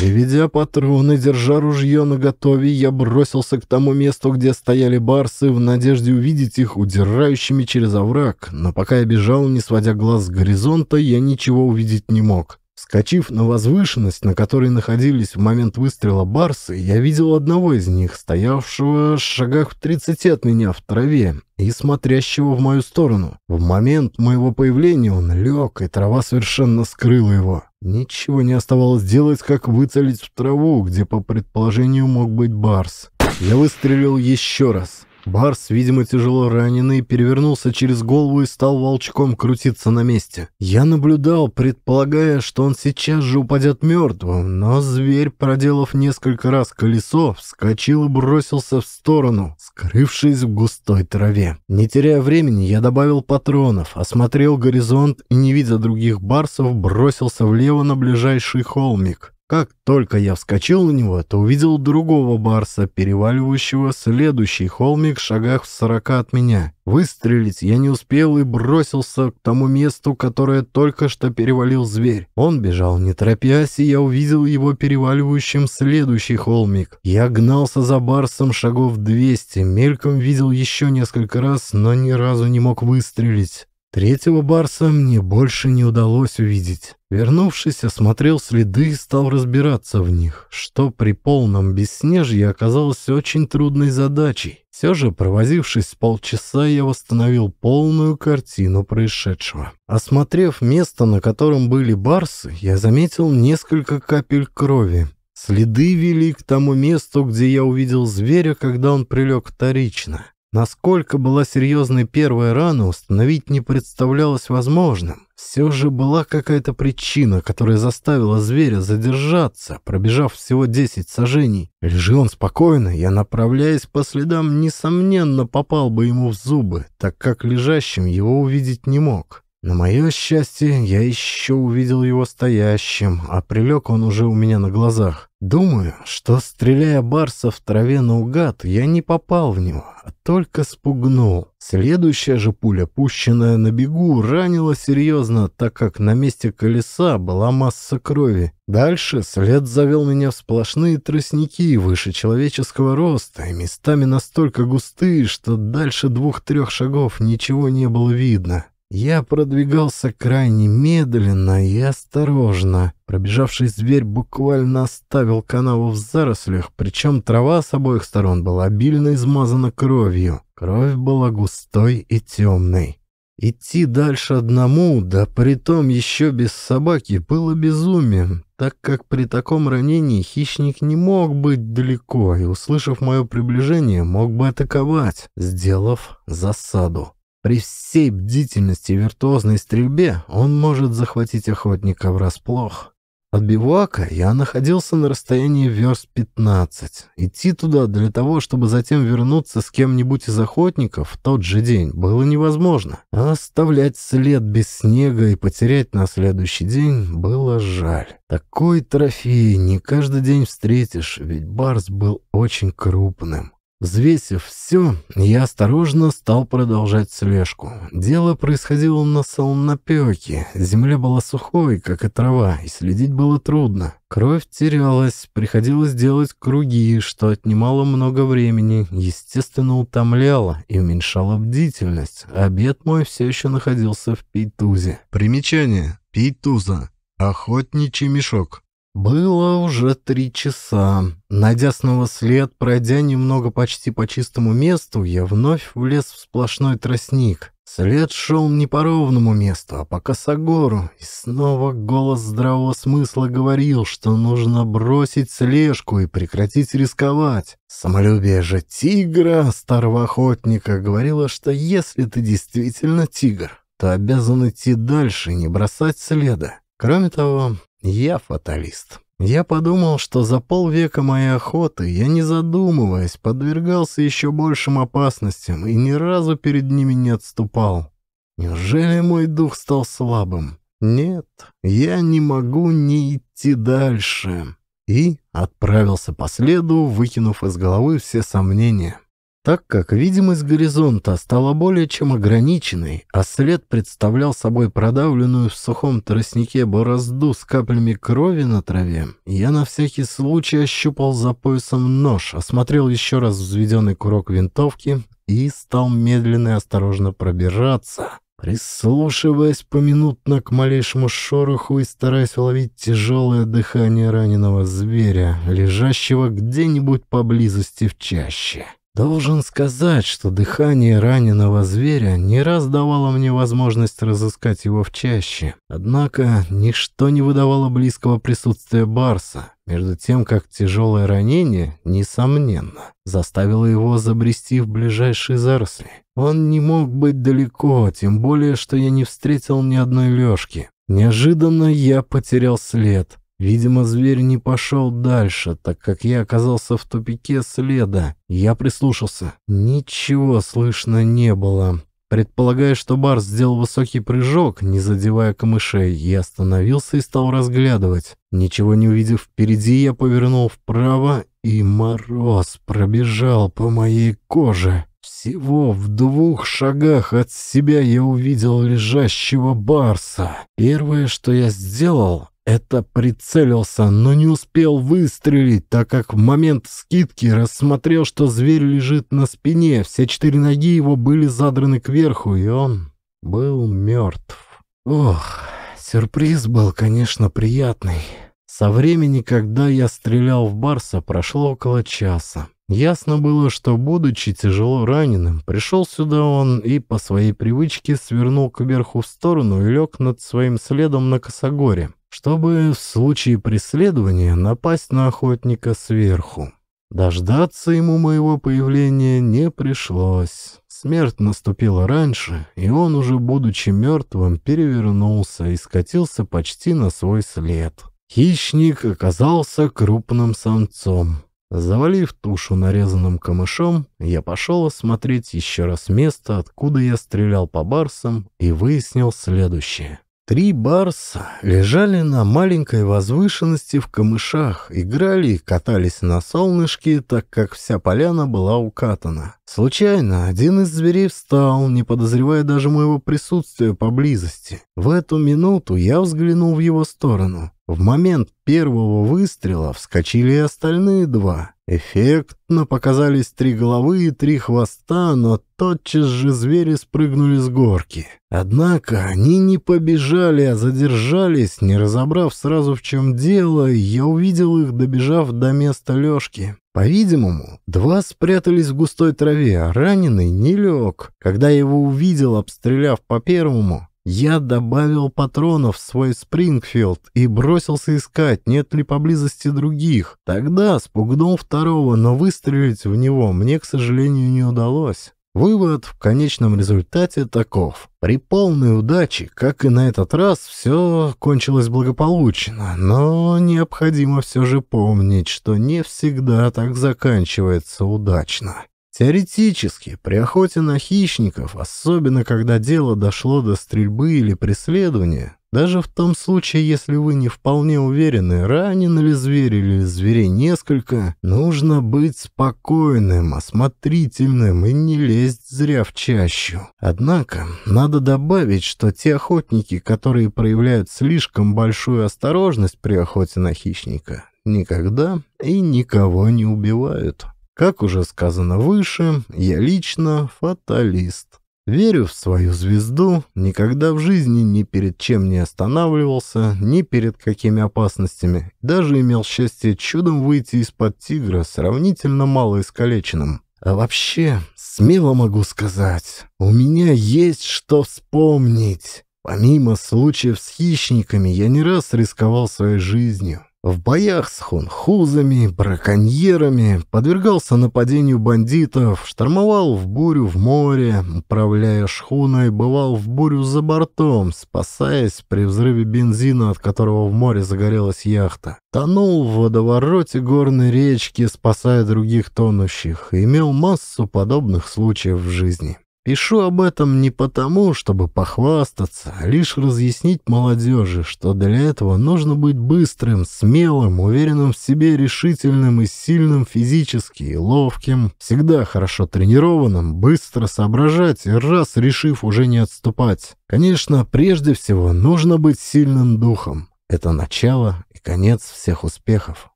Переведя патроны, держа ружье наготове, я бросился к тому месту, где стояли барсы, в надежде увидеть их удирающими через овраг, но пока я бежал, не сводя глаз с горизонта, я ничего увидеть не мог. Скочив на возвышенность, на которой находились в момент выстрела барсы, я видел одного из них, стоявшего в шагах в тридцати от меня в траве и смотрящего в мою сторону. В момент моего появления он лег, и трава совершенно скрыла его. Ничего не оставалось делать, как выцелить в траву, где, по предположению, мог быть барс. Я выстрелил еще раз. Барс, видимо, тяжело раненый, перевернулся через голову и стал волчком крутиться на месте. Я наблюдал, предполагая, что он сейчас же упадет мертвым, но зверь, проделав несколько раз колесо, вскочил и бросился в сторону, скрывшись в густой траве. Не теряя времени, я добавил патронов, осмотрел горизонт и, не видя других барсов, бросился влево на ближайший холмик. Как только я вскочил на него, то увидел другого барса, переваливающего следующий холмик в шагах в сорока от меня. Выстрелить я не успел и бросился к тому месту, которое только что перевалил зверь. Он бежал не торопясь, и я увидел его переваливающим следующий холмик. Я гнался за барсом шагов 200, мельком видел еще несколько раз, но ни разу не мог выстрелить. Третьего барса мне больше не удалось увидеть. Вернувшись, осмотрел следы и стал разбираться в них, что при полном бесснежье оказалось очень трудной задачей. Все же, провозившись полчаса, я восстановил полную картину происшедшего. Осмотрев место, на котором были барсы, я заметил несколько капель крови. Следы вели к тому месту, где я увидел зверя, когда он прилег вторично. Насколько была серьезной первая рана, установить не представлялось возможным. Все же была какая-то причина, которая заставила зверя задержаться, пробежав всего 10 сажений. Или он спокойно, я, направляясь по следам, несомненно попал бы ему в зубы, так как лежащим его увидеть не мог. На мое счастье, я еще увидел его стоящим, а прилег он уже у меня на глазах. Думаю, что, стреляя барса в траве наугад, я не попал в него, а только спугнул. Следующая же пуля, пущенная на бегу, ранила серьезно, так как на месте колеса была масса крови. Дальше след завел меня в сплошные тростники выше человеческого роста и местами настолько густые, что дальше двух-трех шагов ничего не было видно. Я продвигался крайне медленно и осторожно. Пробежавший зверь буквально оставил канаву в зарослях, причем трава с обоих сторон была обильно измазана кровью. Кровь была густой и темной. Идти дальше одному, да притом еще без собаки, было безумием, так как при таком ранении хищник не мог быть далеко и, услышав мое приближение, мог бы атаковать, сделав засаду. При всей бдительности и виртуозной стрельбе он может захватить охотника врасплох. От бивуака я находился на расстоянии верст 15. Идти туда для того, чтобы затем вернуться с кем-нибудь из охотников в тот же день, было невозможно. А оставлять след без снега и потерять на следующий день было жаль. Такой трофей не каждый день встретишь, ведь барс был очень крупным. Взвесив все, я осторожно стал продолжать слежку. Дело происходило на солнопеке. Земля была сухой, как и трава, и следить было трудно. Кровь терялась, приходилось делать круги, что отнимало много времени, естественно, утомляло и уменьшало бдительность. Обед мой все еще находился в пейтузе. Примечание. Пейтуза. Охотничий мешок. Было уже три часа. Найдя снова след, пройдя немного почти по чистому месту, я вновь влез в сплошной тростник. След шел не по ровному месту, а по косогору, и снова голос здравого смысла говорил, что нужно бросить слежку и прекратить рисковать. Самолюбие же тигра, старого охотника, говорило, что если ты действительно тигр, то обязан идти дальше и не бросать следа. Кроме того, я фаталист. Я подумал, что за полвека моей охоты я, не задумываясь, подвергался еще большим опасностям и ни разу перед ними не отступал. Неужели мой дух стал слабым? Нет, я не могу не идти дальше. И отправился по следу, выкинув из головы все сомнения так как видимость горизонта стала более чем ограниченной, а след представлял собой продавленную в сухом тростнике борозду с каплями крови на траве, я на всякий случай ощупал за поясом нож, осмотрел еще раз взведенный курок винтовки и стал медленно и осторожно пробираться, прислушиваясь поминутно к малейшему шороху и стараясь уловить тяжелое дыхание раненого зверя, лежащего где-нибудь поблизости в чаще. Должен сказать, что дыхание раненого зверя не раз давало мне возможность разыскать его в чаще. Однако ничто не выдавало близкого присутствия Барса, между тем как тяжелое ранение, несомненно, заставило его забрести в ближайшие заросли. Он не мог быть далеко, тем более, что я не встретил ни одной лёжки. Неожиданно я потерял след — Видимо, зверь не пошел дальше, так как я оказался в тупике следа. Я прислушался. Ничего слышно не было. Предполагая, что Барс сделал высокий прыжок, не задевая камышей, я остановился и стал разглядывать. Ничего не увидев впереди, я повернул вправо, и мороз пробежал по моей коже. Всего в двух шагах от себя я увидел лежащего барса. Первое, что я сделал, это прицелился, но не успел выстрелить, так как в момент скидки рассмотрел, что зверь лежит на спине, все четыре ноги его были задраны кверху, и он был мертв. Ох, сюрприз был, конечно, приятный. Со времени, когда я стрелял в Барса, прошло около часа. Ясно было, что, будучи тяжело раненым, пришел сюда он и по своей привычке свернул кверху в сторону и лег над своим следом на косогоре чтобы в случае преследования напасть на охотника сверху. Дождаться ему моего появления не пришлось. Смерть наступила раньше, и он уже, будучи мертвым, перевернулся и скатился почти на свой след. Хищник оказался крупным самцом. Завалив тушу нарезанным камышом, я пошел осмотреть еще раз место, откуда я стрелял по барсам, и выяснил следующее. Три барса лежали на маленькой возвышенности в камышах, играли и катались на солнышке, так как вся поляна была укатана. Случайно один из зверей встал, не подозревая даже моего присутствия поблизости. В эту минуту я взглянул в его сторону. В момент первого выстрела вскочили и остальные два. Эффектно показались три головы и три хвоста, но тотчас же звери спрыгнули с горки. Однако они не побежали, а задержались, не разобрав сразу в чем дело, я увидел их, добежав до места Лёшки. По-видимому, два спрятались в густой траве, а раненый не лег. Когда я его увидел, обстреляв по первому, я добавил патронов в свой Спрингфилд и бросился искать, нет ли поблизости других. Тогда спугнул второго, но выстрелить в него мне, к сожалению, не удалось. Вывод в конечном результате таков. При полной удаче, как и на этот раз, все кончилось благополучно, но необходимо все же помнить, что не всегда так заканчивается удачно. Теоретически, при охоте на хищников, особенно когда дело дошло до стрельбы или преследования, даже в том случае, если вы не вполне уверены, ранен ли зверь или зверей несколько, нужно быть спокойным, осмотрительным и не лезть зря в чащу. Однако, надо добавить, что те охотники, которые проявляют слишком большую осторожность при охоте на хищника, никогда и никого не убивают. Как уже сказано выше, я лично фаталист. Верю в свою звезду, никогда в жизни ни перед чем не останавливался, ни перед какими опасностями. Даже имел счастье чудом выйти из-под тигра, сравнительно мало искалеченным. А вообще, смело могу сказать, у меня есть что вспомнить. Помимо случаев с хищниками, я не раз рисковал своей жизнью. В боях с хунхузами, браконьерами, подвергался нападению бандитов, штормовал в бурю в море, управляя шхуной, бывал в бурю за бортом, спасаясь при взрыве бензина, от которого в море загорелась яхта. Тонул в водовороте горной речки, спасая других тонущих, имел массу подобных случаев в жизни. Пишу об этом не потому, чтобы похвастаться, а лишь разъяснить молодежи, что для этого нужно быть быстрым, смелым, уверенным в себе, решительным и сильным физически и ловким, всегда хорошо тренированным, быстро соображать и раз решив уже не отступать. Конечно, прежде всего нужно быть сильным духом. Это начало и конец всех успехов.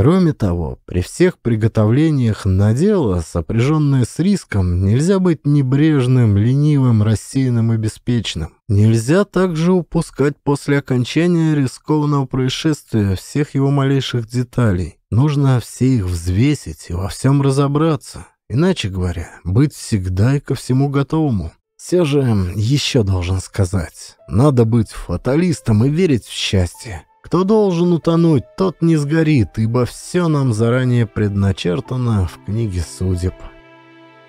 Кроме того, при всех приготовлениях на дело, сопряженное с риском, нельзя быть небрежным, ленивым, рассеянным и беспечным. Нельзя также упускать после окончания рискованного происшествия всех его малейших деталей. Нужно все их взвесить и во всем разобраться. Иначе говоря, быть всегда и ко всему готовому. Все же еще должен сказать, надо быть фаталистом и верить в счастье. Кто должен утонуть, тот не сгорит, ибо все нам заранее предначертано в книге судеб.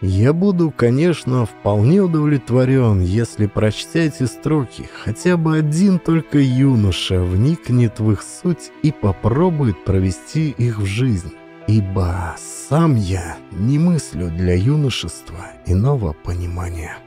Я буду, конечно, вполне удовлетворен, если, прочтя эти строки, хотя бы один только юноша вникнет в их суть и попробует провести их в жизнь. Ибо сам я не мыслю для юношества иного понимания.